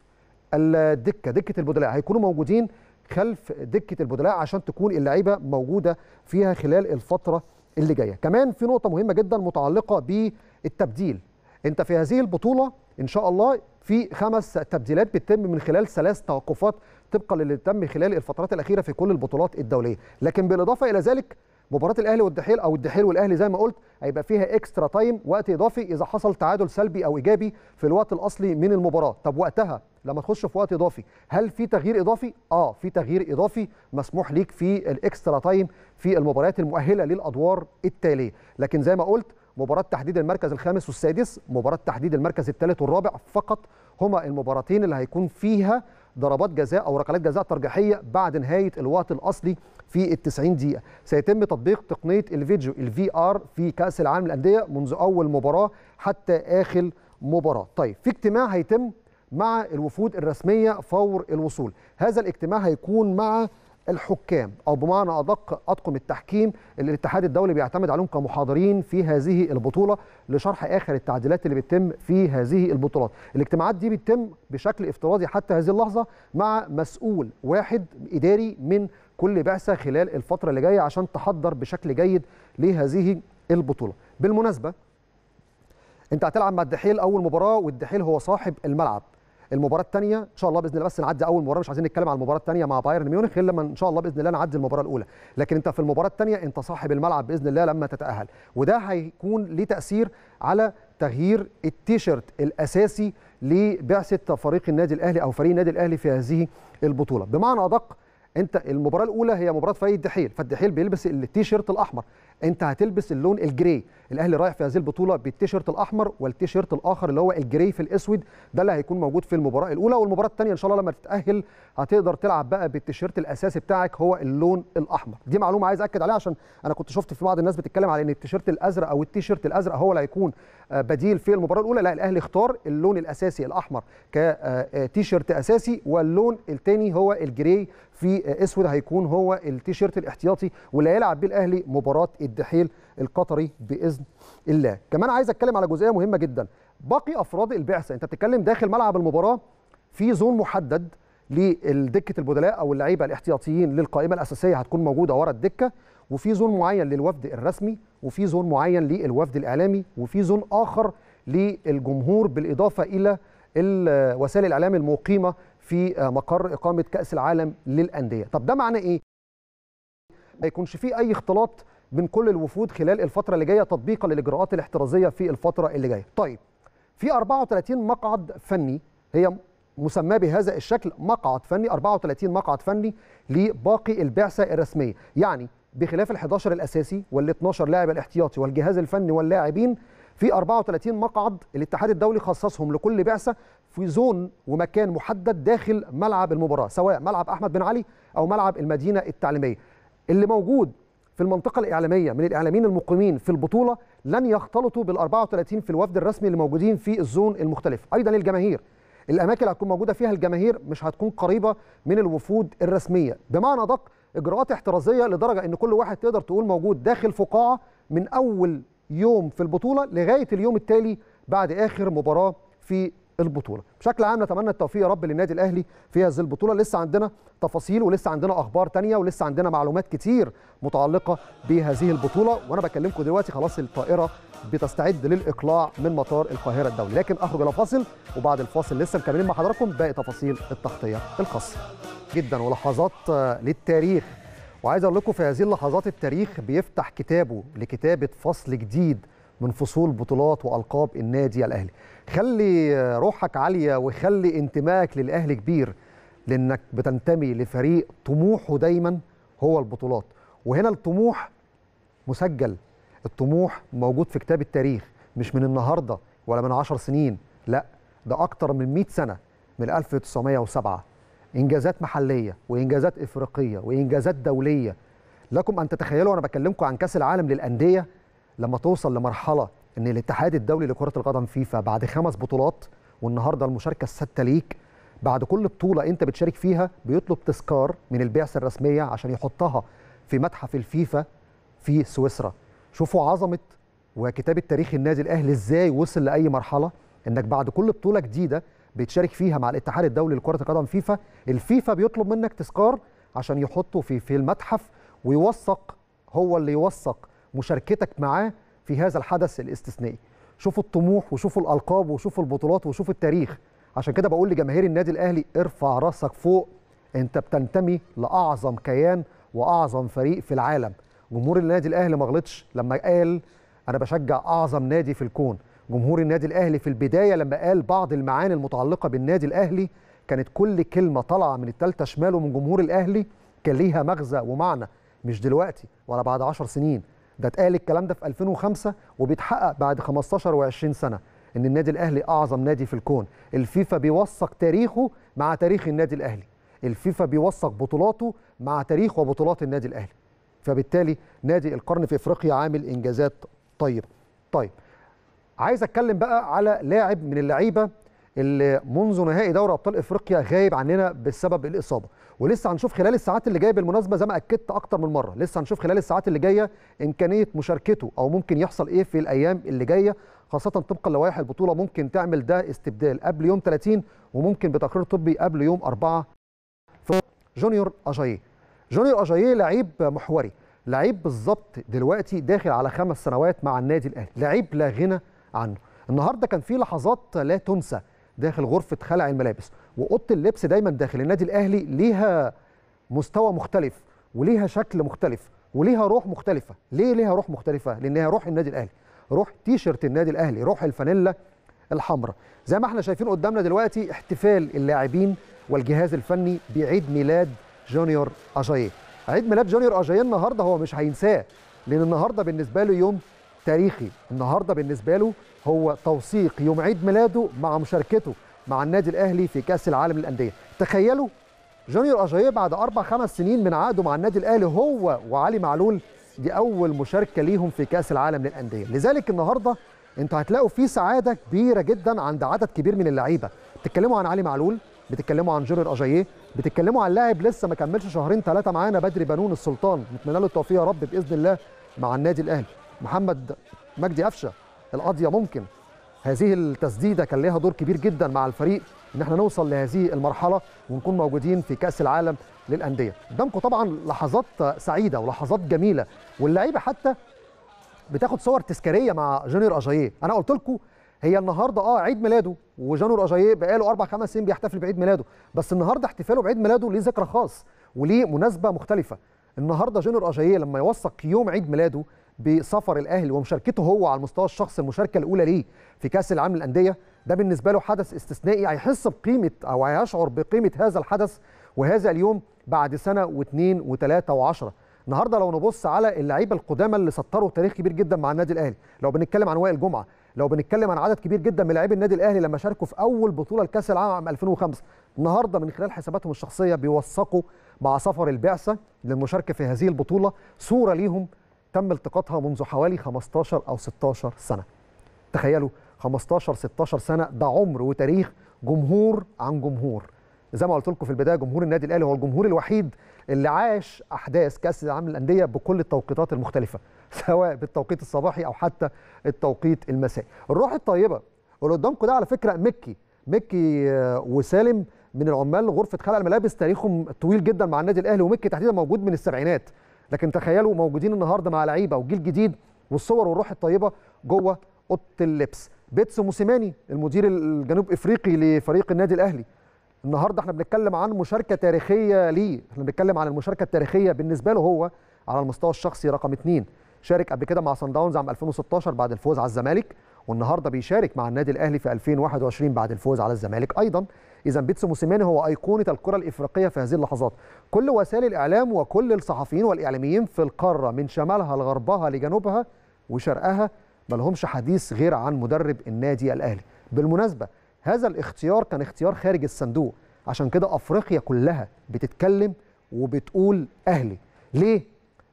الدكه دكه البدلاء هيكونوا موجودين خلف دكه البدلاء عشان تكون اللعيبه موجوده فيها خلال الفتره اللي جايه كمان في نقطه مهمه جدا متعلقه بالتبديل انت في هذه البطوله ان شاء الله في خمس تبديلات بتتم من خلال ثلاث توقفات طبقا للي تم خلال الفترات الاخيره في كل البطولات الدوليه لكن بالاضافه الى ذلك مباراه الاهلي والدحيل او الدحيل والاهلي زي ما قلت هيبقى فيها اكسترا تايم وقت اضافي اذا حصل تعادل سلبي او ايجابي في الوقت الاصلي من المباراه طب وقتها لما تخش في وقت اضافي هل في تغيير اضافي اه في تغيير اضافي مسموح ليك في الاكسترا تايم في المباريات المؤهله للادوار التاليه لكن زي ما قلت مباراة تحديد المركز الخامس والسادس مباراة تحديد المركز الثالث والرابع فقط هما المباراتين اللي هيكون فيها ضربات جزاء او ركلات جزاء ترجيحيه بعد نهايه الوقت الاصلي في ال 90 دقيقه سيتم تطبيق تقنيه الفيديو الفي ار في كاس العالم للانديه منذ اول مباراه حتى اخر مباراه طيب في اجتماع هيتم مع الوفود الرسميه فور الوصول هذا الاجتماع هيكون مع الحكام او بمعنى ادق اطقم التحكيم اللي الاتحاد الدولي بيعتمد عليهم كمحاضرين في هذه البطوله لشرح اخر التعديلات اللي بتتم في هذه البطولات الاجتماعات دي بتتم بشكل افتراضي حتى هذه اللحظه مع مسؤول واحد اداري من كل بعثه خلال الفتره اللي جايه عشان تحضر بشكل جيد لهذه البطوله بالمناسبه انت هتلعب مع الدحيل اول مباراه والدحيل هو صاحب الملعب المباراه الثانيه ان شاء الله باذن الله بس نعدي اول مباراه مش عايزين نتكلم على المباراه الثانيه مع بايرن ميونخ الا لما ان شاء الله باذن الله نعدي المباراه الاولى لكن انت في المباراه الثانيه انت صاحب الملعب باذن الله لما تتاهل وده هيكون ليه تاثير على تغيير التيشيرت الاساسي لبعثه فريق النادي الاهلي او فريق النادي الاهلي في هذه البطوله بمعنى ادق انت المباراه الاولى هي مباراه فريق الدحيل فالدحيل بيلبس التيشيرت الاحمر انت هتلبس اللون الجري الاهلي رايح في هذه البطوله بالتيشيرت الاحمر والتيشيرت الاخر اللي هو الجري في الاسود ده اللي هيكون موجود في المباراه الاولى والمباراه الثانيه ان شاء الله لما تتاهل هتقدر تلعب بقى بالتيشيرت الاساسي بتاعك هو اللون الاحمر دي معلومه عايز اكد عليها عشان انا كنت شفت في بعض الناس بتتكلم على ان التيشيرت الازرق او التيشيرت الازرق هو اللي هيكون آه، بديل في المباراه الاولى لا الاهلي اختار اللون الاساسي الاحمر كتيشيرت آه، آه، اساسي واللون الثاني هو الجري في اسود هيكون هو التيشيرت الاحتياطي واللي هيلعب بيه الاهلي مباراه الدحيل القطري باذن الله كمان عايز اتكلم على جزئيه مهمه جدا باقي افراد البعثه انت بتتكلم داخل ملعب المباراه في زون محدد لدكه البدلاء او اللعيبه الاحتياطيين للقائمه الاساسيه هتكون موجوده ورا الدكه وفي زون معين للوفد الرسمي وفي زون معين للوفد الاعلامي وفي زون اخر للجمهور بالاضافه الى وسائل الاعلام المقيمه في مقر اقامه كاس العالم للانديه طب ده معناه ايه ما يكونش في اي اختلاط من كل الوفود خلال الفتره اللي جايه تطبيقا للاجراءات الاحترازيه في الفتره اللي جايه. طيب في 34 مقعد فني هي مسماه بهذا الشكل مقعد فني 34 مقعد فني لباقي البعثه الرسميه، يعني بخلاف ال 11 الاساسي وال 12 لاعب الاحتياطي والجهاز الفني واللاعبين في 34 مقعد الاتحاد الدولي خصصهم لكل بعثه في زون ومكان محدد داخل ملعب المباراه سواء ملعب احمد بن علي او ملعب المدينه التعليميه اللي موجود في المنطقة الإعلامية من الإعلاميين المقيمين في البطولة لن يختلطوا بال 34 في الوفد الرسمي اللي موجودين في الزون المختلف أيضا الجماهير الأماكن اللي هتكون موجودة فيها الجماهير مش هتكون قريبة من الوفود الرسمية بمعنى دق إجراءات احترازية لدرجة أن كل واحد تقدر تقول موجود داخل فقاعة من أول يوم في البطولة لغاية اليوم التالي بعد آخر مباراة في البطوله بشكل عام نتمنى التوفيق يا رب للنادي الاهلي في هذه البطوله لسه عندنا تفاصيل ولسه عندنا اخبار تانية ولسه عندنا معلومات كتير متعلقه بهذه البطوله وانا بكلمكم دلوقتي خلاص الطائره بتستعد للاقلاع من مطار القاهره الدولي لكن اخرج الى فاصل وبعد الفاصل لسه مكملين مع حضراتكم باقي تفاصيل التغطيه الخاصه جدا ولحظات للتاريخ وعايز اقول لكم في هذه اللحظات التاريخ بيفتح كتابه لكتابه فصل جديد من فصول بطولات والقاب النادي الاهلي خلي روحك عاليه وخلي انتمائك للاهلي كبير لانك بتنتمي لفريق طموحه دايما هو البطولات وهنا الطموح مسجل الطموح موجود في كتاب التاريخ مش من النهارده ولا من 10 سنين لا ده اكتر من 100 سنه من 1907 انجازات محليه وانجازات افريقيه وانجازات دوليه لكم ان تتخيلوا انا بكلمكم عن كاس العالم للانديه لما توصل لمرحله ان الاتحاد الدولي لكره القدم فيفا بعد خمس بطولات والنهارده المشاركه السادسه ليك بعد كل بطوله انت بتشارك فيها بيطلب تذكار من البعثه الرسميه عشان يحطها في متحف الفيفا في سويسرا شوفوا عظمه وكتابه تاريخ النادي الاهلي ازاي وصل لاي مرحله انك بعد كل بطوله جديده بتشارك فيها مع الاتحاد الدولي لكره القدم فيفا الفيفا بيطلب منك تذكار عشان يحطه في في المتحف ويوثق هو اللي يوثق مشاركتك معاه في هذا الحدث الاستثنائي شوفوا الطموح وشوفوا الالقاب وشوفوا البطولات وشوفوا التاريخ عشان كده بقول لجماهير النادي الاهلي ارفع راسك فوق انت بتنتمي لاعظم كيان واعظم فريق في العالم جمهور النادي الاهلي ما غلطش لما قال انا بشجع اعظم نادي في الكون جمهور النادي الاهلي في البدايه لما قال بعض المعاني المتعلقه بالنادي الاهلي كانت كل كلمه طالعه من الثالثه شمال ومن جمهور الاهلي كان ليها مغزى ومعنى مش دلوقتي ولا بعد 10 سنين ده اتقال الكلام ده في 2005 وبيتحقق بعد 15 و20 سنه ان النادي الاهلي اعظم نادي في الكون الفيفا بيوثق تاريخه مع تاريخ النادي الاهلي الفيفا بيوثق بطولاته مع تاريخ وبطولات النادي الاهلي فبالتالي نادي القرن في افريقيا عامل انجازات طيبه طيب عايز اتكلم بقى على لاعب من اللعيبه اللي منذ نهائي دوري ابطال افريقيا غايب عننا بسبب الاصابه ولسه هنشوف خلال الساعات اللي جايه بالمناسبه زي ما اكدت اكتر من مره لسه هنشوف خلال الساعات اللي جايه امكانيه مشاركته او ممكن يحصل ايه في الايام اللي جايه خاصه طبقا لوائح البطوله ممكن تعمل ده استبدال قبل يوم 30 وممكن بتقرير طبي قبل يوم 4 جونيور اجاييه جونيور اجاييه لعيب محوري لعيب بالظبط دلوقتي داخل على خمس سنوات مع النادي الاهلي لعيب لا غنى عنه النهارده كان في لحظات لا تنسى داخل غرفه خلع الملابس واوضه اللبس دايما داخل النادي الاهلي ليها مستوى مختلف وليها شكل مختلف وليها روح مختلفه ليه ليها روح مختلفه لانها روح النادي الاهلي روح تيشرت النادي الاهلي روح الفانيلا الحمراء زي ما احنا شايفين قدامنا دلوقتي احتفال اللاعبين والجهاز الفني بعيد ميلاد جونيور اجايه عيد ميلاد جونيور اجايه النهارده هو مش هينساه لان النهارده بالنسبه له يوم تاريخي النهارده بالنسبه له هو توثيق يوم عيد ميلاده مع مشاركته مع النادي الاهلي في كاس العالم للانديه تخيلوا جونيور اجايه بعد اربع خمس سنين من عقده مع النادي الاهلي هو وعلي معلول دي اول مشاركه ليهم في كاس العالم للانديه لذلك النهارده انتوا هتلاقوا في سعاده كبيره جدا عند عدد كبير من اللعيبه بتتكلموا عن علي معلول بتتكلموا عن جونيور اجايه بتتكلموا عن لاعب لسه ما كملش شهرين ثلاثه معانا بدري بنون السلطان نتمنى له التوفيق يا رب باذن الله مع النادي الاهلي محمد مجدي قفشه القاضيه ممكن هذه التسديده كان ليها دور كبير جدا مع الفريق ان احنا نوصل لهذه المرحله ونكون موجودين في كاس العالم للانديه قدامكم طبعا لحظات سعيده ولحظات جميله واللعيبه حتى بتاخد صور تذكاريه مع جونيور اجاييه انا قلت لكم هي النهارده اه عيد ميلاده وجونيور اجاييه بقاله اربع خمس سنين بيحتفل بعيد ميلاده بس النهارده احتفاله بعيد ميلاده ليه ذكرى خاص وليه مناسبه مختلفه النهارده جونيور اجاييه لما يوثق يوم عيد ميلاده بسفر الاهلي ومشاركته هو على المستوى الشخصي المشاركه الاولى ليه في كاس العالم للانديه ده بالنسبه له حدث استثنائي هيحس بقيمه او هيشعر بقيمه هذا الحدث وهذا اليوم بعد سنه واثنين وثلاثه وعشرة النهارده لو نبص على اللعيبه القدامى اللي سطروا تاريخ كبير جدا مع النادي الاهلي لو بنتكلم عن وائل جمعه لو بنتكلم عن عدد كبير جدا من لاعبي النادي الاهلي لما شاركوا في اول بطوله لكاس العالم عام 2005 النهارده من خلال حساباتهم الشخصيه بيوثقوا مع سفر البعثه للمشاركه في هذه البطوله صوره ليهم تم التقاطها منذ حوالي 15 أو 16 سنة تخيلوا 15 16 سنة ده عمر وتاريخ جمهور عن جمهور زي ما قلت لكم في البدايه جمهور النادي الاهلي هو الجمهور الوحيد اللي عاش احداث كاس العالم للانديه بكل التوقيتات المختلفه سواء بالتوقيت الصباحي او حتى التوقيت المسائي الروح الطيبه واللي قدامكم ده على فكره مكي مكي آه، وسالم من العمال غرفه خلع الملابس تاريخهم طويل جدا مع النادي الاهلي ومكي تحديدا موجود من السبعينات لكن تخيلوا موجودين النهارده مع لعيبه وجيل جديد والصور والروح الطيبه جوه اوضه اللبس بيتسو موسيماني المدير الجنوب افريقي لفريق النادي الاهلي النهارده احنا بنتكلم عن مشاركه تاريخيه ليه احنا بنتكلم عن المشاركه التاريخيه بالنسبه له هو على المستوى الشخصي رقم اثنين شارك قبل كده مع صن داونز عام 2016 بعد الفوز على الزمالك والنهارده بيشارك مع النادي الاهلي في 2021 بعد الفوز على الزمالك ايضا اذا بيتسو موسيماني هو ايقونه الكره الافريقيه في هذه اللحظات كل وسائل الاعلام وكل الصحفيين والاعلاميين في القاره من شمالها لغربها لجنوبها وشرقها ما لهمش حديث غير عن مدرب النادي الاهلي بالمناسبه هذا الاختيار كان اختيار خارج الصندوق عشان كده افريقيا كلها بتتكلم وبتقول اهلي ليه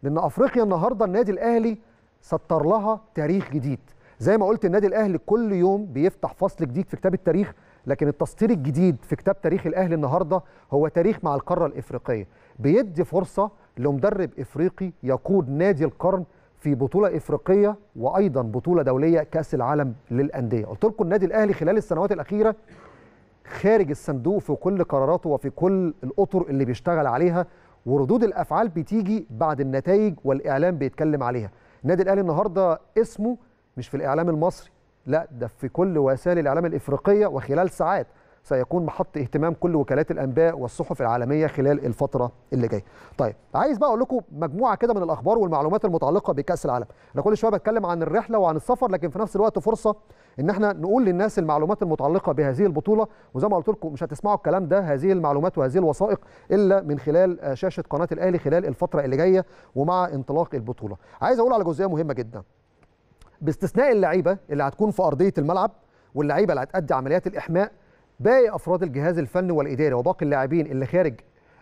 لان افريقيا النهارده النادي الاهلي سطر لها تاريخ جديد زي ما قلت النادي الاهلي كل يوم بيفتح فصل جديد في كتاب التاريخ لكن التسطير الجديد في كتاب تاريخ الاهلي النهارده هو تاريخ مع القاره الافريقيه بيدي فرصه لمدرب افريقي يقود نادي القرن في بطوله افريقيه وايضا بطوله دوليه كاس العالم للانديه قلت لكم النادي الاهلي خلال السنوات الاخيره خارج الصندوق في كل قراراته وفي كل الاطر اللي بيشتغل عليها وردود الافعال بتيجي بعد النتائج والاعلام بيتكلم عليها النادي الاهلي النهارده اسمه مش في الاعلام المصري لا ده في كل وسائل الاعلام الافريقيه وخلال ساعات سيكون محط اهتمام كل وكالات الانباء والصحف العالميه خلال الفتره اللي جايه. طيب عايز بقى اقول لكم مجموعه كده من الاخبار والمعلومات المتعلقه بكاس العالم. انا كل شويه بتكلم عن الرحله وعن السفر لكن في نفس الوقت فرصه ان احنا نقول للناس المعلومات المتعلقه بهذه البطوله وزي ما قلت لكم مش هتسمعوا الكلام ده هذه المعلومات وهذه الوثائق الا من خلال شاشه قناه الاهلي خلال الفتره اللي جايه ومع انطلاق البطوله. عايز اقول على جزئيه مهمه جدا. باستثناء اللعيبه اللي هتكون في ارضيه الملعب واللعيبه اللي هتأدي عمليات الاحماء باقي افراد الجهاز الفني والاداري وباقي اللاعبين اللي خارج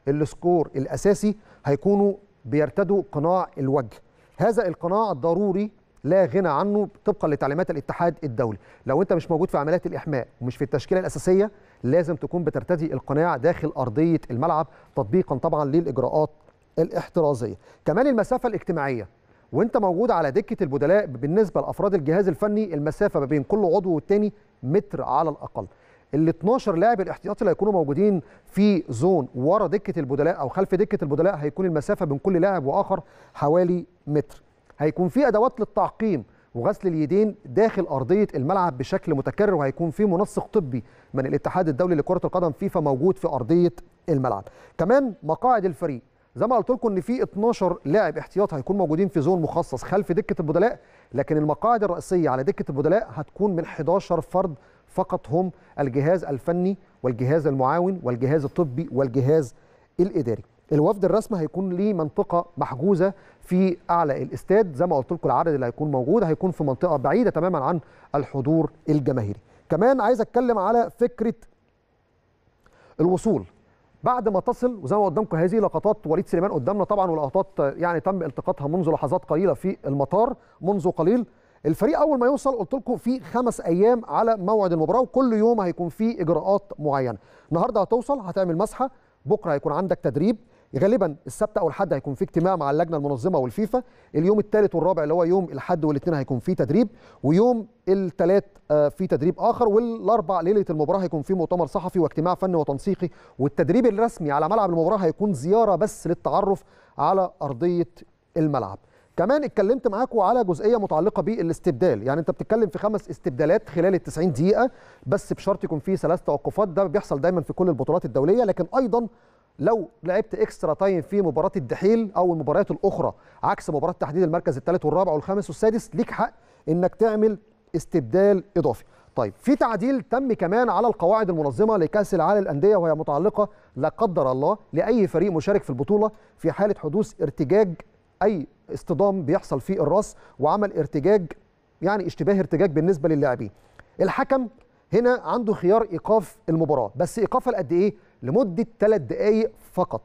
السكور الاساسي هيكونوا بيرتدوا قناع الوجه هذا القناع الضروري لا غنى عنه طبقا لتعليمات الاتحاد الدولي لو انت مش موجود في عمليات الاحماء ومش في التشكيله الاساسيه لازم تكون بترتدي القناع داخل ارضيه الملعب تطبيقا طبعا للاجراءات الاحترازيه كمان المسافه الاجتماعيه وانت موجود على دكه البدلاء بالنسبه لافراد الجهاز الفني المسافه ما بين كل عضو والتاني متر على الاقل ال 12 لاعب الاحتياطي اللي هيكونوا موجودين في زون ورا دكه البدلاء او خلف دكه البدلاء هيكون المسافه بين كل لاعب واخر حوالي متر هيكون في ادوات للتعقيم وغسل اليدين داخل ارضيه الملعب بشكل متكرر وهيكون في منسق طبي من الاتحاد الدولي لكره القدم فيفا موجود في ارضيه الملعب كمان مقاعد الفريق زي ما قلت لكم ان في 12 لاعب احتياط هيكون موجودين في زون مخصص خلف دكه البدلاء لكن المقاعد الرئيسيه على دكه البدلاء هتكون من 11 فرد فقط هم الجهاز الفني والجهاز المعاون والجهاز الطبي والجهاز الاداري الوفد الرسمي هيكون ليه منطقه محجوزه في اعلى الاستاد زي ما قلت لكم العدد اللي هيكون موجود هيكون في منطقه بعيده تماما عن الحضور الجماهيري كمان عايز اتكلم على فكره الوصول بعد ما تصل وزي ما قدامكم هذه لقطات وليد سليمان قدامنا طبعا ولقطات يعني تم التقاطها منذ لحظات قليله في المطار منذ قليل الفريق اول ما يوصل قلت لكم في خمس ايام على موعد المباراه وكل يوم هيكون في اجراءات معينه النهارده هتوصل هتعمل مسحه بكره هيكون عندك تدريب غالبا السبت او الحد هيكون في اجتماع مع اللجنه المنظمه والفيفا اليوم الثالث والرابع اللي هو يوم الاحد والاثنين هيكون في تدريب ويوم الثلاث آه، في تدريب اخر والاربع ليله المباراه هيكون في مؤتمر صحفي واجتماع فني وتنسيقي والتدريب الرسمي على ملعب المباراه هيكون زياره بس للتعرف على ارضيه الملعب كمان اتكلمت معاكم على جزئيه متعلقه بالاستبدال يعني انت بتتكلم في خمس استبدالات خلال ال 90 دقيقه بس بشرط يكون في ثلاث توقفات ده بيحصل دايما في كل البطولات الدوليه لكن ايضا لو لعبت اكسترا تايم في مباراه الدحيل او المباريات الاخرى عكس مباراه تحديد المركز الثالث والرابع والخامس والسادس ليك حق انك تعمل استبدال اضافي طيب في تعديل تم كمان على القواعد المنظمه لكاس العالم للانديه وهي متعلقه لا قدر الله لاي فريق مشارك في البطوله في حاله حدوث ارتجاج اي اصطدام بيحصل في الراس وعمل ارتجاج يعني اشتباه ارتجاج بالنسبه للاعبين الحكم هنا عنده خيار ايقاف المباراه بس ايقافها لقد ايه لمدة ثلاث دقائق فقط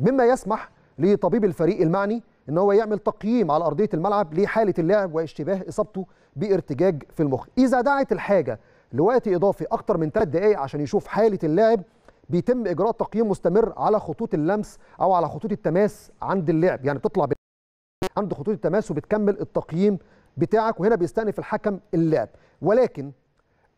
مما يسمح لطبيب الفريق المعني ان هو يعمل تقييم على ارضيه الملعب لحاله اللاعب واشتباه اصابته بارتجاج في المخ اذا دعت الحاجه لوقت اضافي اكتر من 3 دقائق عشان يشوف حاله اللاعب بيتم اجراء تقييم مستمر على خطوط اللمس او على خطوط التماس عند اللعب يعني بتطلع عند خطوط التماس وبتكمل التقييم بتاعك وهنا بيستأنف الحكم اللعب ولكن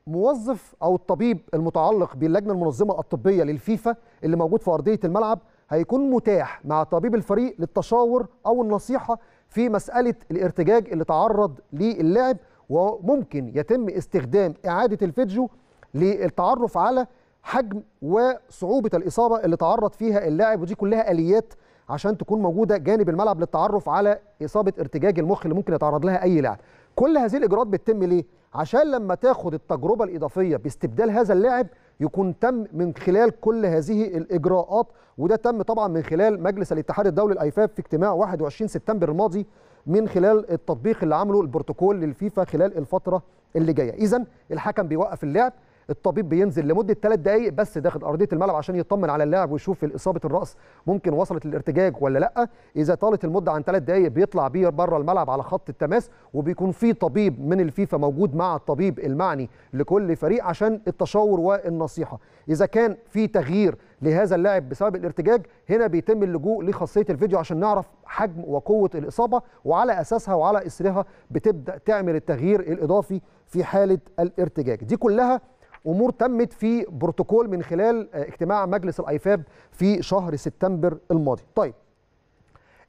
موظف او الطبيب المتعلق باللجنه المنظمه الطبيه للفيفا اللي موجود في ارضيه الملعب هيكون متاح مع طبيب الفريق للتشاور او النصيحه في مساله الارتجاج اللي تعرض للاعب وممكن يتم استخدام اعاده الفيديو للتعرف على حجم وصعوبه الاصابه اللي تعرض فيها اللاعب ودي كلها اليات عشان تكون موجوده جانب الملعب للتعرف على اصابه ارتجاج المخ اللي ممكن يتعرض لها اي لاعب كل هذه الاجراءات بتتم ليه عشان لما تاخد التجربه الاضافيه باستبدال هذا اللاعب يكون تم من خلال كل هذه الاجراءات وده تم طبعا من خلال مجلس الاتحاد الدولي الايفاب في اجتماع 21 سبتمبر الماضي من خلال التطبيق اللي عمله البروتوكول للفيفا خلال الفتره اللي جايه اذا الحكم بيوقف اللعب الطبيب بينزل لمده ثلاث دقائق بس داخل ارضيه الملعب عشان يطمن على اللاعب ويشوف اصابه الراس ممكن وصلت للارتجاج ولا لا اذا طالت المده عن ثلاث دقائق بيطلع بيه بره الملعب على خط التماس وبيكون في طبيب من الفيفا موجود مع الطبيب المعني لكل فريق عشان التشاور والنصيحه اذا كان في تغيير لهذا اللاعب بسبب الارتجاج هنا بيتم اللجوء لخاصيه الفيديو عشان نعرف حجم وقوه الاصابه وعلى اساسها وعلى اسرها بتبدا تعمل التغيير الاضافي في حاله الارتجاج دي كلها امور تمت في بروتوكول من خلال آه، اجتماع مجلس الايفاب في شهر سبتمبر الماضي طيب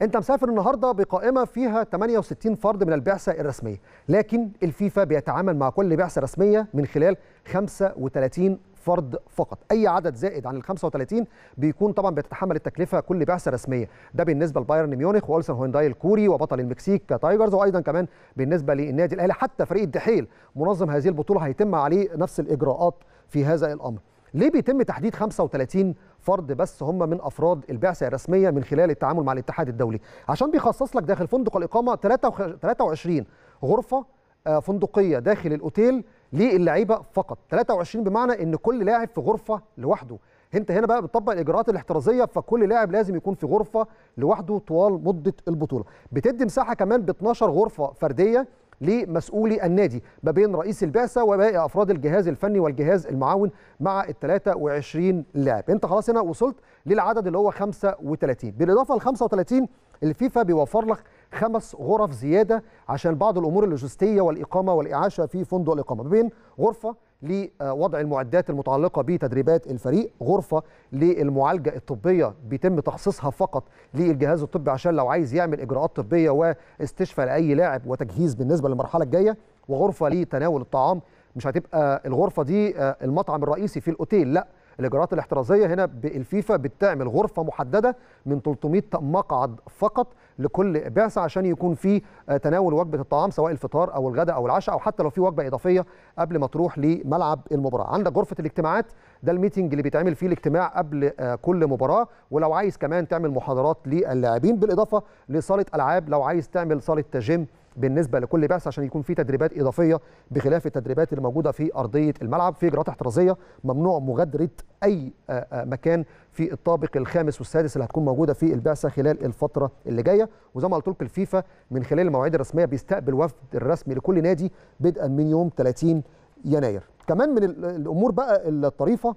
انت مسافر النهارده بقائمه فيها 68 فرد من البعثه الرسميه لكن الفيفا بيتعامل مع كل بعثه رسميه من خلال 35 فرد فقط اي عدد زائد عن ال 35 بيكون طبعا بتتحمل التكلفه كل بعثه رسميه ده بالنسبه لبايرن ميونخ والسن هونداي الكوري وبطل المكسيك تايجرز وايضا كمان بالنسبه للنادي الاهلي حتى فريق الدحيل منظم هذه البطوله هيتم عليه نفس الاجراءات في هذا الامر ليه بيتم تحديد 35 فرد بس هم من افراد البعثه الرسميه من خلال التعامل مع الاتحاد الدولي عشان بيخصص لك داخل فندق الاقامه 23 غرفه آه، فندقيه داخل الاوتيل للعيبه فقط 23 بمعنى ان كل لاعب في غرفه لوحده انت هنا بقى بتطبق الاجراءات الاحترازيه فكل لاعب لازم يكون في غرفه لوحده طوال مده البطوله بتدي مساحه كمان ب 12 غرفه فرديه لمسؤولي النادي ما بين رئيس البعثه وباقي افراد الجهاز الفني والجهاز المعاون مع ال 23 لاعب انت خلاص هنا وصلت للعدد اللي هو 35 بالاضافه ل 35 الفيفا بيوفر لك خمس غرف زياده عشان بعض الامور اللوجستيه والاقامه والاعاشه في فندق الاقامه بين غرفه لوضع المعدات المتعلقه بتدريبات الفريق غرفه للمعالجه الطبيه بيتم تخصيصها فقط للجهاز الطبي عشان لو عايز يعمل اجراءات طبيه واستشفى لاي لاعب وتجهيز بالنسبه للمرحله الجايه وغرفه لتناول الطعام مش هتبقى الغرفه دي آه، المطعم الرئيسي في الاوتيل لا الاجراءات الاحترازيه هنا بالفيفا بتعمل غرفه محدده من 300 مقعد فقط لكل بعثه عشان يكون في آه، تناول وجبه الطعام سواء الفطار او الغداء او العشاء او حتى لو في وجبه اضافيه قبل ما تروح لملعب المباراه عندك غرفه الاجتماعات ده الميتنج اللي بيتعمل فيه الاجتماع قبل آه، كل مباراه ولو عايز كمان تعمل محاضرات للاعبين بالاضافه لصاله العاب لو عايز تعمل صاله جيم بالنسبه لكل بعثه عشان يكون في تدريبات اضافيه بخلاف التدريبات اللي موجوده في ارضيه الملعب في اجراءات احترازيه ممنوع مغادره اي آه، آه، مكان في الطابق الخامس والسادس اللي هتكون موجوده في البعثه خلال الفتره اللي جايه وزي ما قلت لكم الفيفا من خلال المواعيد الرسميه بيستقبل وفد الرسمي لكل نادي بدءا من يوم 30 يناير كمان من الامور بقى الطريفه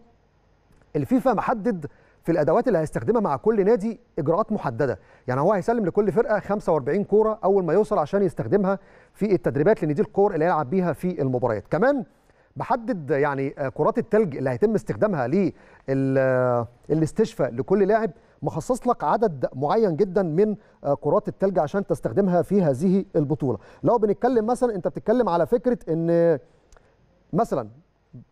الفيفا محدد في الادوات اللي هيستخدمها مع كل نادي اجراءات محدده يعني هو هيسلم لكل فرقه 45 كوره اول ما يوصل عشان يستخدمها في التدريبات لان دي الكور اللي هيلعب بيها في المباريات كمان بحدد يعني كرات التلج اللي هيتم استخدامها للاستشفاء لكل لاعب مخصص لك عدد معين جدا من كرات التلج عشان تستخدمها في هذه البطوله لو بنتكلم مثلا انت بتتكلم على فكره ان مثلا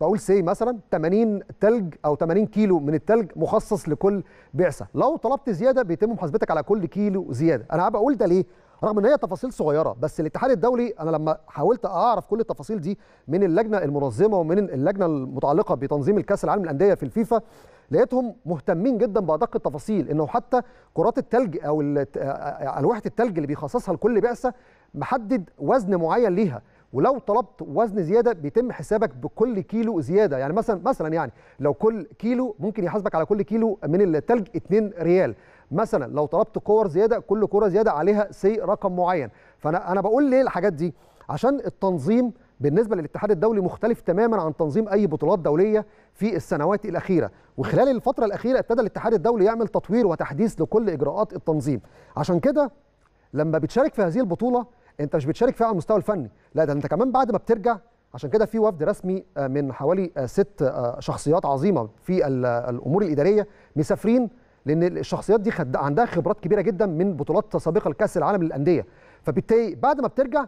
بقول سي مثلا 80 تلج او 80 كيلو من التلج مخصص لكل بعثه لو طلبت زياده بيتم محاسبتك على كل كيلو زياده انا بقول ده ليه رغم ان هي تفاصيل صغيره بس الاتحاد الدولي انا لما حاولت اعرف كل التفاصيل دي من اللجنه المنظمه ومن اللجنه المتعلقه بتنظيم الكاس العالم للانديه في الفيفا لقيتهم مهتمين جدا بادق التفاصيل انه حتى كرات التلج او الوحده التلج اللي بيخصصها لكل بعثه محدد وزن معين ليها ولو طلبت وزن زياده بيتم حسابك بكل كيلو زياده يعني مثلا مثلا يعني لو كل كيلو ممكن يحاسبك على كل كيلو من الثلج 2 ريال مثلا لو طلبت كور زياده كل كوره زياده عليها سي رقم معين فانا انا بقول ليه الحاجات دي عشان التنظيم بالنسبه للاتحاد الدولي مختلف تماما عن تنظيم اي بطولات دوليه في السنوات الاخيره وخلال الفتره الاخيره ابتدى الاتحاد الدولي يعمل تطوير وتحديث لكل اجراءات التنظيم عشان كده لما بتشارك في هذه البطوله انت مش بتشارك فيها على المستوى الفني لا ده انت كمان بعد ما بترجع عشان كده في وفد رسمي آه، من حوالي آه، ست آه، شخصيات عظيمه في الامور الاداريه مسافرين لان الشخصيات دي خد عندها خبرات كبيره جدا من بطولات سابقه لكاس العالم للانديه فبالتالي بعد ما بترجع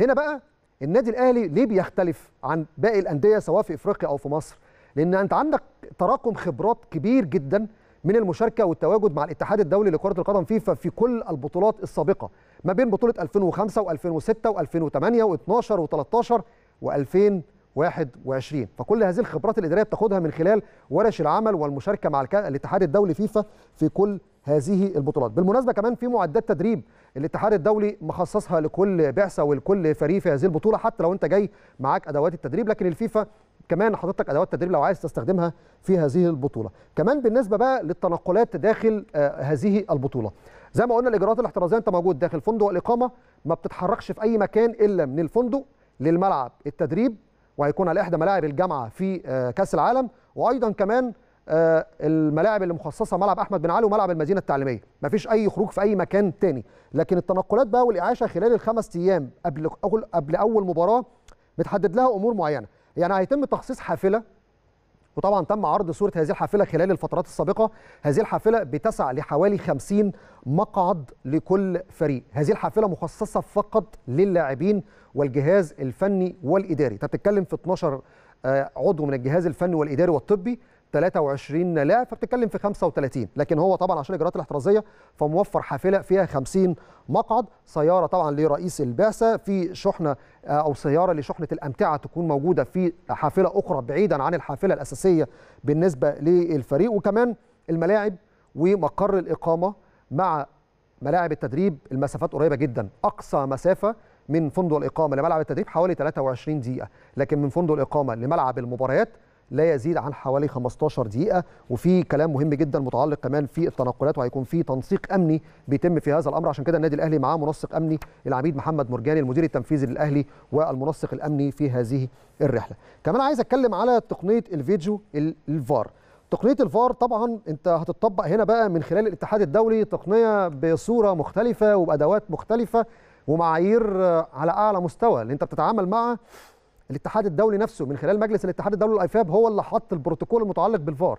هنا بقى النادي الاهلي ليه بيختلف عن باقي الانديه سواء في افريقيا او في مصر لان انت عندك تراكم خبرات كبير جدا من المشاركه والتواجد مع الاتحاد الدولي لكره القدم فيفا في كل البطولات السابقه ما بين بطوله 2005 و2006 و2008 و12 و13 و2021 فكل هذه الخبرات الاداريه بتاخدها من خلال ورش العمل والمشاركه مع الاتحاد الدولي فيفا في كل هذه البطولات بالمناسبه كمان في معدات تدريب الاتحاد الدولي مخصصها لكل بعثه ولكل فريق في هذه البطوله حتى لو انت جاي معاك ادوات التدريب لكن الفيفا كمان حضرتك ادوات تدريب لو عايز تستخدمها في هذه البطوله كمان بالنسبه بقى للتنقلات داخل آه، هذه البطوله زي ما قلنا الاجراءات الاحترازيه انت موجود داخل فندق الاقامه ما بتتحركش في اي مكان الا من الفندق للملعب التدريب وهيكون على احدى ملاعب الجامعه في آه، كاس العالم وايضا كمان آه، الملاعب اللي مخصصه ملعب احمد بن علي وملعب المدينه التعليميه ما فيش اي خروج في اي مكان تاني لكن التنقلات بقى والاعاشه خلال الخمس ايام قبل قبل اول مباراه متحدد لها امور معينه يعني هيتم تخصيص حافله وطبعا تم عرض صورة هذه الحافلة خلال الفترات السابقة هذه الحافلة بتسع لحوالي خمسين مقعد لكل فريق هذه الحافلة مخصصة فقط للاعبين والجهاز الفني والإداري أنت بتتكلم في 12 آه، عضو من الجهاز الفني والإداري والطبي 23 لاعب فبتتكلم في 35 لكن هو طبعا عشان الاجراءات الاحترازيه فموفر حافله فيها 50 مقعد سياره طبعا لرئيس البعثه في شحنه آه، او سياره لشحنه الامتعه تكون موجوده في حافله اخرى بعيدا عن الحافله الاساسيه بالنسبه للفريق وكمان الملاعب ومقر الاقامه مع ملاعب التدريب المسافات قريبه جدا اقصى مسافه من فندق الاقامه لملعب التدريب حوالي 23 دقيقه لكن من فندق الاقامه لملعب المباريات لا يزيد عن حوالي 15 دقيقه وفي كلام مهم جدا متعلق كمان في التنقلات وهيكون في تنسيق امني بيتم في هذا الامر عشان كده النادي الاهلي معاه منسق امني العميد محمد مرجاني المدير التنفيذي للاهلي والمنسق الامني في هذه الرحله كمان عايز اتكلم على تقنيه الفيديو الفار تقنيه الفار طبعا انت هتطبق هنا بقى من خلال الاتحاد الدولي تقنيه بصوره مختلفه وبادوات مختلفه ومعايير على اعلى مستوى اللي انت بتتعامل مع الاتحاد الدولي نفسه من خلال مجلس الاتحاد الدولي الايفاب هو اللي حط البروتوكول المتعلق بالفار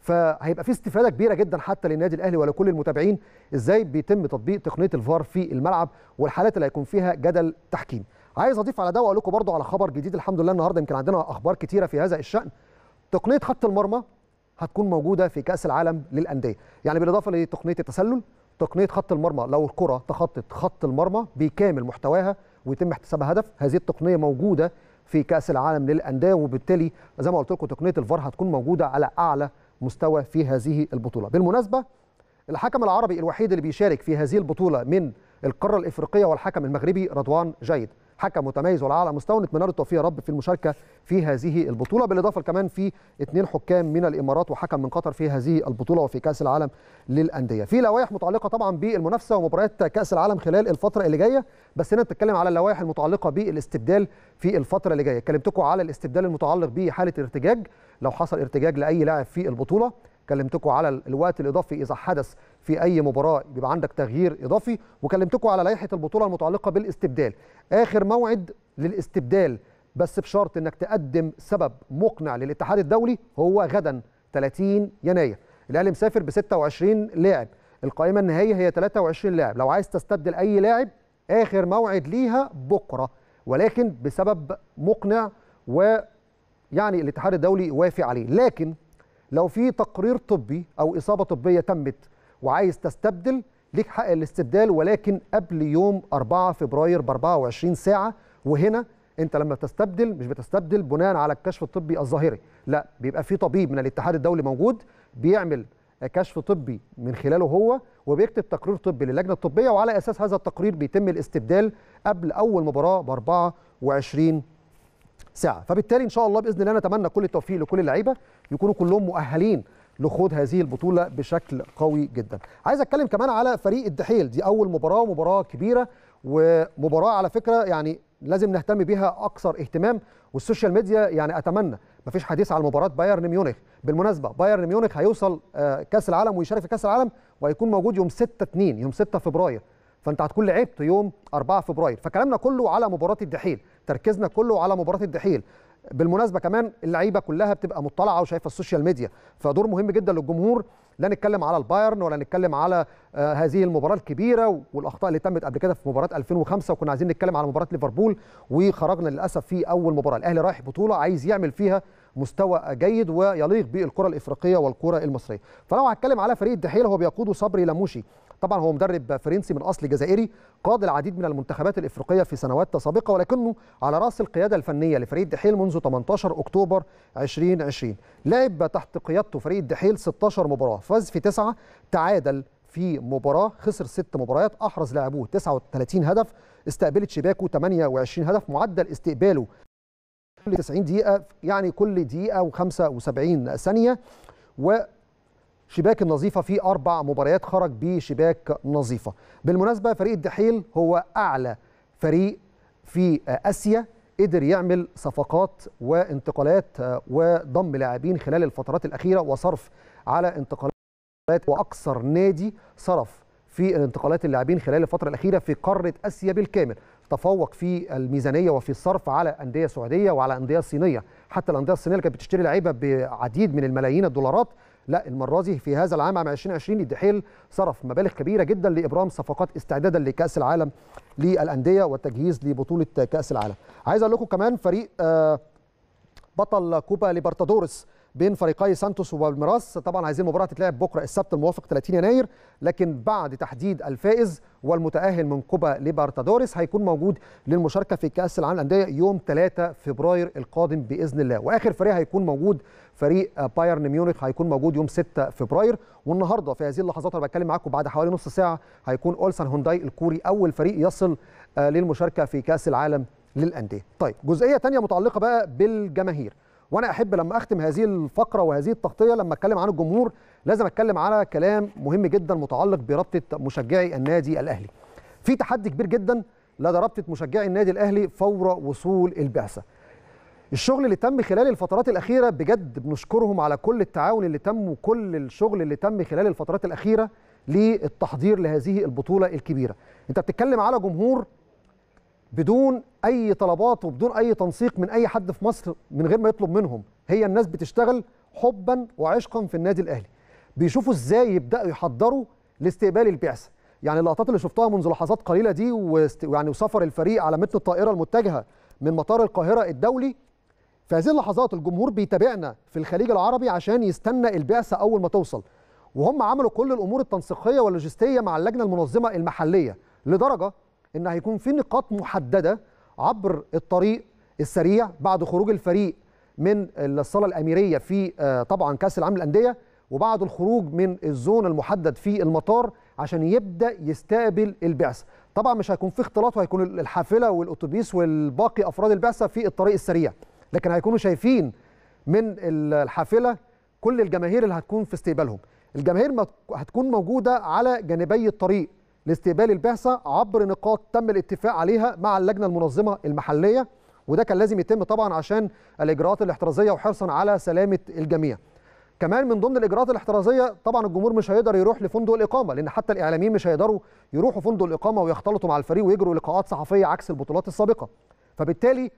فهيبقى في استفاده كبيره جدا حتى للنادي الاهلي ولكل المتابعين ازاي بيتم تطبيق تقنيه الفار في الملعب والحالات اللي هيكون فيها جدل تحكيم عايز اضيف على ده واقول لكم برضو على خبر جديد الحمد لله النهارده يمكن عندنا اخبار كتيره في هذا الشان تقنيه خط المرمى هتكون موجوده في كاس العالم للانديه يعني بالاضافه لتقنيه التسلل تقنيه خط المرمى لو الكره تخطت خط المرمى بكامل محتواها ويتم احتسابها هدف هذه التقنيه موجوده في كاس العالم للانديه وبالتالي زي ما قلت لكم تقنيه الفار هتكون موجوده على اعلى مستوى في هذه البطوله بالمناسبه الحكم العربي الوحيد اللي بيشارك في هذه البطوله من القاره الافريقيه والحكم المغربي رضوان جيد حكم متميز على مستوى نتمنى له التوفيق يا رب في المشاركه في هذه البطوله بالاضافه كمان في اثنين حكام من الامارات وحكم من قطر في هذه البطوله وفي كاس العالم للانديه في لوائح متعلقه طبعا بالمنافسه ومباريات كاس العالم خلال الفتره اللي جايه بس هنا بتتكلم على اللوائح المتعلقه بالاستبدال في الفتره اللي جايه كلمتكم على الاستبدال المتعلق بحاله الارتجاج لو حصل ارتجاج لاي لاعب في البطوله كلمتكم على الوقت الاضافي اذا حدث في اي مباراه بيبقى عندك تغيير اضافي وكلمتكم على لائحه البطوله المتعلقه بالاستبدال اخر موعد للاستبدال بس بشرط انك تقدم سبب مقنع للاتحاد الدولي هو غدا 30 يناير الاهلي مسافر ب 26 لاعب القائمه النهائيه هي 23 لاعب لو عايز تستبدل اي لاعب اخر موعد ليها بكره ولكن بسبب مقنع ويعني الاتحاد الدولي وافق عليه لكن لو في تقرير طبي او اصابه طبيه تمت وعايز تستبدل ليك حق الاستبدال ولكن قبل يوم 4 فبراير ب 24 ساعه وهنا انت لما بتستبدل مش بتستبدل بناء على الكشف الطبي الظاهري لا بيبقى في طبيب من الاتحاد الدولي موجود بيعمل كشف طبي من خلاله هو وبيكتب تقرير طبي للجنه الطبيه وعلى اساس هذا التقرير بيتم الاستبدال قبل اول مباراه ب 24 ساعه فبالتالي ان شاء الله باذن الله نتمنى كل التوفيق لكل اللعيبه يكونوا كلهم مؤهلين لخوض هذه البطوله بشكل قوي جدا عايز اتكلم كمان على فريق الدحيل دي اول مباراه ومباراه كبيره ومباراه على فكره يعني لازم نهتم بها اكثر اهتمام والسوشيال ميديا يعني اتمنى مفيش حديث على مباراه بايرن ميونخ بالمناسبه بايرن ميونخ هيوصل آه، كاس العالم ويشارك في كاس العالم وهيكون موجود يوم 6 2 يوم 6 فبراير فانت هتكون لعبت يوم 4 فبراير فكلامنا كله على مباراه الدحيل تركيزنا كله على مباراه الدحيل بالمناسبه كمان اللعيبه كلها بتبقى مطلعه وشايفه السوشيال ميديا فدور مهم جدا للجمهور لا نتكلم على البايرن ولا نتكلم على آه، هذه المباراه الكبيره والاخطاء اللي تمت قبل كده في مباراه 2005 وكنا عايزين نتكلم على مباراه ليفربول وخرجنا للاسف في اول مباراه الاهلي رايح بطوله عايز يعمل فيها مستوى جيد ويليق بالكره الافريقيه والكره المصريه فلو هتكلم على فريق الدحيل هو بيقوده صبري لموشي طبعا هو مدرب فرنسي من اصل جزائري قاد العديد من المنتخبات الافريقيه في سنوات سابقه ولكنه على راس القياده الفنيه لفريق دحيل منذ 18 اكتوبر 2020 لعب تحت قيادته فريق دحيل 16 مباراه فاز في 9 تعادل في مباراه خسر 6 مباريات احرز لاعبوه 39 هدف استقبلت شباكه 28 هدف معدل استقباله كل 90 دقيقه يعني كل دقيقه و75 ثانيه و شباك النظيفه في اربع مباريات خرج بشباك نظيفه بالمناسبه فريق الدحيل هو اعلى فريق في اسيا قدر يعمل صفقات وانتقالات آه، وضم لاعبين خلال الفترات الاخيره وصرف على انتقالات واكثر نادي صرف في الانتقالات اللاعبين خلال الفتره الاخيره في قاره اسيا بالكامل تفوق في الميزانيه وفي الصرف على انديه سعوديه وعلى انديه صينيه حتى الانديه الصينيه اللي كانت بتشتري لعيبه بعديد من الملايين الدولارات لا المرة دي في هذا العام عام 2020 الدحيل صرف مبالغ كبيرة جدا لإبرام صفقات استعدادا لكأس العالم للأندية والتجهيز لبطولة كأس العالم عايز أقول لكم كمان فريق آه، بطل كوبا ليبرتادورس بين فريقي سانتوس وبالميراس طبعا عايزين المباراه تتلعب بكره السبت الموافق 30 يناير لكن بعد تحديد الفائز والمتاهل من كوبا ليبرتادوريس هيكون موجود للمشاركه في كاس العالم للانديه يوم 3 فبراير القادم باذن الله واخر فريق هيكون موجود فريق بايرن ميونخ هيكون موجود يوم 6 فبراير والنهارده في هذه اللحظات انا بتكلم معاكم بعد حوالي نص ساعه هيكون اولسان هونداي الكوري اول فريق يصل آه، للمشاركه في كاس العالم للانديه طيب جزئيه ثانيه متعلقه بقى بالجماهير وانا احب لما اختم هذه الفقره وهذه التغطيه لما اتكلم عن الجمهور لازم اتكلم على كلام مهم جدا متعلق برابطه مشجعي النادي الاهلي في تحدي كبير جدا لدى رابطه مشجعي النادي الاهلي فور وصول البعثه الشغل اللي تم خلال الفترات الأخيرة بجد بنشكرهم على كل التعاون اللي تم وكل الشغل اللي تم خلال الفترات الأخيرة للتحضير لهذه البطولة الكبيرة أنت بتتكلم على جمهور بدون اي طلبات وبدون اي تنسيق من اي حد في مصر من غير ما يطلب منهم هي الناس بتشتغل حبا وعشقا في النادي الاهلي بيشوفوا ازاي يبداوا يحضروا لاستقبال البعثه يعني اللقطات اللي شفتها منذ لحظات قليله دي وست... يعني وسفر الفريق على متن الطائره المتجهه من مطار القاهره الدولي في هذه اللحظات الجمهور بيتابعنا في الخليج العربي عشان يستنى البعثه اول ما توصل وهم عملوا كل الامور التنسيقيه واللوجستيه مع اللجنه المنظمه المحليه لدرجه ان هيكون في نقاط محدده عبر الطريق السريع بعد خروج الفريق من الصاله الاميريه في آه، طبعا كاس العالم للانديه وبعد الخروج من الزون المحدد في المطار عشان يبدا يستقبل البعثه طبعا مش هيكون في اختلاط وهيكون الحافله والاتوبيس والباقي افراد البعثه في الطريق السريع لكن هيكونوا شايفين من الحافله كل الجماهير اللي هتكون في استقبالهم الجماهير هتكون موجوده على جانبي الطريق لاستقبال البعثه عبر نقاط تم الاتفاق عليها مع اللجنه المنظمه المحليه وده كان لازم يتم طبعا عشان الاجراءات الاحترازيه وحرصا على سلامه الجميع. كمان من ضمن الاجراءات الاحترازيه طبعا الجمهور مش هيقدر يروح لفندق الاقامه لان حتى الاعلاميين مش هيقدروا يروحوا فندق الاقامه ويختلطوا مع الفريق ويجروا لقاءات صحفيه عكس البطولات السابقه. فبالتالي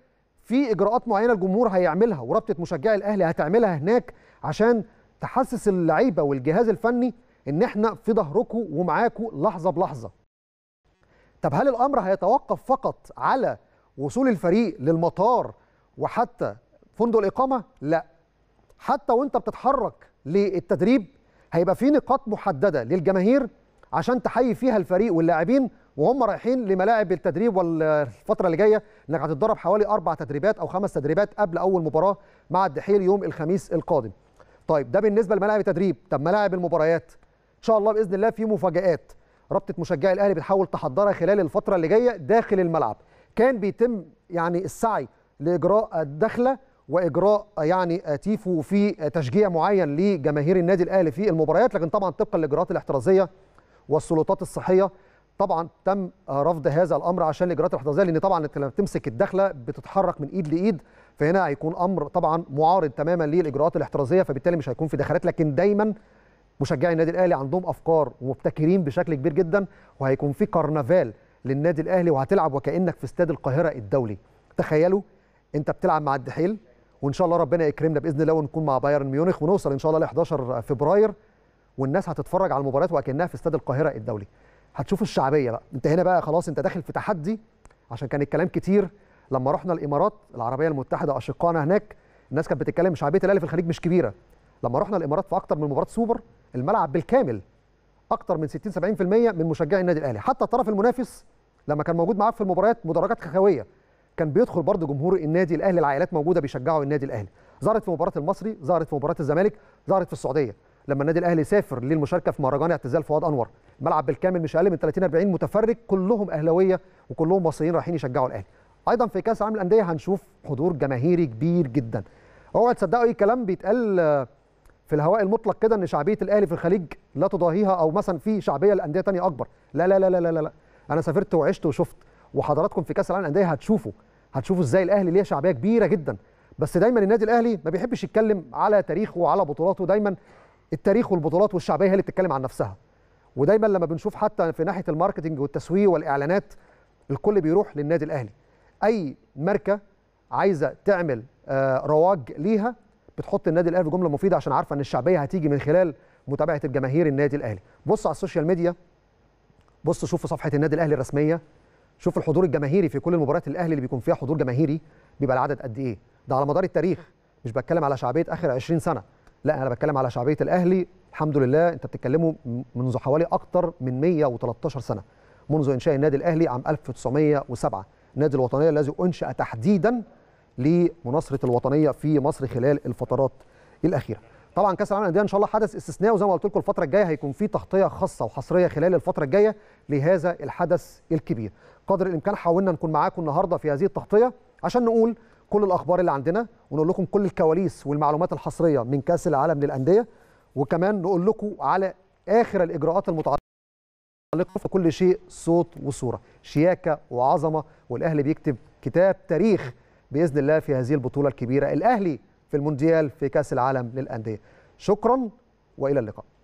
في اجراءات معينه الجمهور هيعملها ورابطه مشجعي الاهلي هتعملها هناك عشان تحسس اللعيبه والجهاز الفني ان احنا في ظهركم ومعاكم لحظه بلحظه طب هل الامر هيتوقف فقط على وصول الفريق للمطار وحتى فندق الاقامه لا حتى وانت بتتحرك للتدريب هيبقى في نقاط محدده للجماهير عشان تحيي فيها الفريق واللاعبين وهم رايحين لملاعب التدريب والفتره اللي جايه انك هتتدرب حوالي اربع تدريبات او خمس تدريبات قبل اول مباراه مع الدحيل يوم الخميس القادم. طيب ده بالنسبه لملاعب التدريب، طب ملاعب المباريات ان شاء الله باذن الله في مفاجات رابطه مشجعي الاهلي بتحاول تحضرها خلال الفتره اللي جايه داخل الملعب كان بيتم يعني السعي لاجراء الدخله واجراء يعني تيفو في تشجيع معين لجماهير النادي الاهلي في المباريات لكن طبعا طبقا للاجراءات الاحترازيه والسلطات الصحيه طبعا تم رفض هذا الامر عشان الاجراءات الاحترازيه لان طبعا انت لما بتمسك الدخله بتتحرك من ايد لايد فهنا هيكون امر طبعا معارض تماما للاجراءات الاحترازيه فبالتالي مش هيكون في دخلات لكن دايما مشجعي النادي الاهلي عندهم افكار ومبتكرين بشكل كبير جدا وهيكون في كرنفال للنادي الاهلي وهتلعب وكانك في استاد القاهره الدولي تخيلوا انت بتلعب مع الدحيل وان شاء الله ربنا يكرمنا باذن الله ونكون مع بايرن ميونخ ونوصل ان شاء الله ل 11 فبراير والناس هتتفرج على المباريات وكانها في استاد القاهره الدولي هتشوف الشعبيه بقى انت هنا بقى خلاص انت داخل في تحدي عشان كان الكلام كتير لما رحنا الامارات العربيه المتحده اشقائنا هناك الناس كانت بتتكلم شعبيه الاهلي في الخليج مش كبيره لما رحنا الامارات في اكتر من مباراه سوبر الملعب بالكامل اكتر من 60 70% من مشجعي النادي الاهلي حتى الطرف المنافس لما كان موجود معاك في المباريات مدرجات خخويه كان بيدخل برضه جمهور النادي الاهلي العائلات موجوده بيشجعوا النادي الاهلي ظهرت في مباراه المصري ظهرت في مباراه الزمالك ظهرت في السعوديه لما النادي الاهلي سافر للمشاركه في مهرجان اعتزال فؤاد انور الملعب بالكامل مش اقل من 30 40 متفرج كلهم اهلاويه وكلهم مصريين رايحين يشجعوا الاهلي ايضا في كاس العالم الانديه هنشوف حضور جماهيري كبير جدا اوعى تصدقوا اي كلام بيتقال آه، في الهواء المطلق كده ان شعبيه الاهلي في الخليج لا تضاهيها او مثلا في شعبيه لانديه ثانيه اكبر لا لا لا لا لا لا انا سافرت وعشت وشفت وحضراتكم في كاس العالم الانديه هتشوفوا هتشوفوا ازاي الاهلي ليه شعبيه كبيره جدا بس دايما النادي الاهلي ما بيحبش يتكلم على تاريخه وعلى بطولاته دايما التاريخ والبطولات والشعبيه هي اللي بتتكلم عن نفسها ودايما لما بنشوف حتى في ناحيه الماركتنج والتسويق والاعلانات الكل بيروح للنادي الاهلي اي ماركه عايزه تعمل آه، رواج ليها بتحط النادي الاهلي في جمله مفيده عشان عارفه ان الشعبيه هتيجي من خلال متابعه الجماهير النادي الاهلي بص على السوشيال ميديا بص شوف صفحه النادي الاهلي الرسميه شوف الحضور الجماهيري في كل المباريات الاهلي اللي بيكون فيها حضور جماهيري بيبقى العدد قد ايه ده على مدار التاريخ مش بتكلم على شعبيه اخر 20 سنه لا انا بتكلم على شعبيه الاهلي الحمد لله انت بتتكلموا منذ حوالي اكتر من 113 سنه منذ انشاء النادي الاهلي عام 1907 النادي الوطنيه الذي انشا تحديدا لمناصره الوطنيه في مصر خلال الفترات الاخيره طبعا كاس العالم للانديه ان شاء الله حدث استثناء وزي ما قلت لكم الفتره الجايه هيكون في تغطيه خاصه وحصريه خلال الفتره الجايه لهذا الحدث الكبير قدر الامكان حاولنا نكون معاكم النهارده في هذه التغطيه عشان نقول كل الاخبار اللي عندنا ونقول لكم كل الكواليس والمعلومات الحصريه من كاس العالم للانديه وكمان نقول لكم على اخر الاجراءات المتعلقه في كل شيء صوت وصوره شياكه وعظمه والاهلي بيكتب كتاب تاريخ باذن الله في هذه البطوله الكبيره الاهلي في المونديال في كاس العالم للانديه شكرا والى اللقاء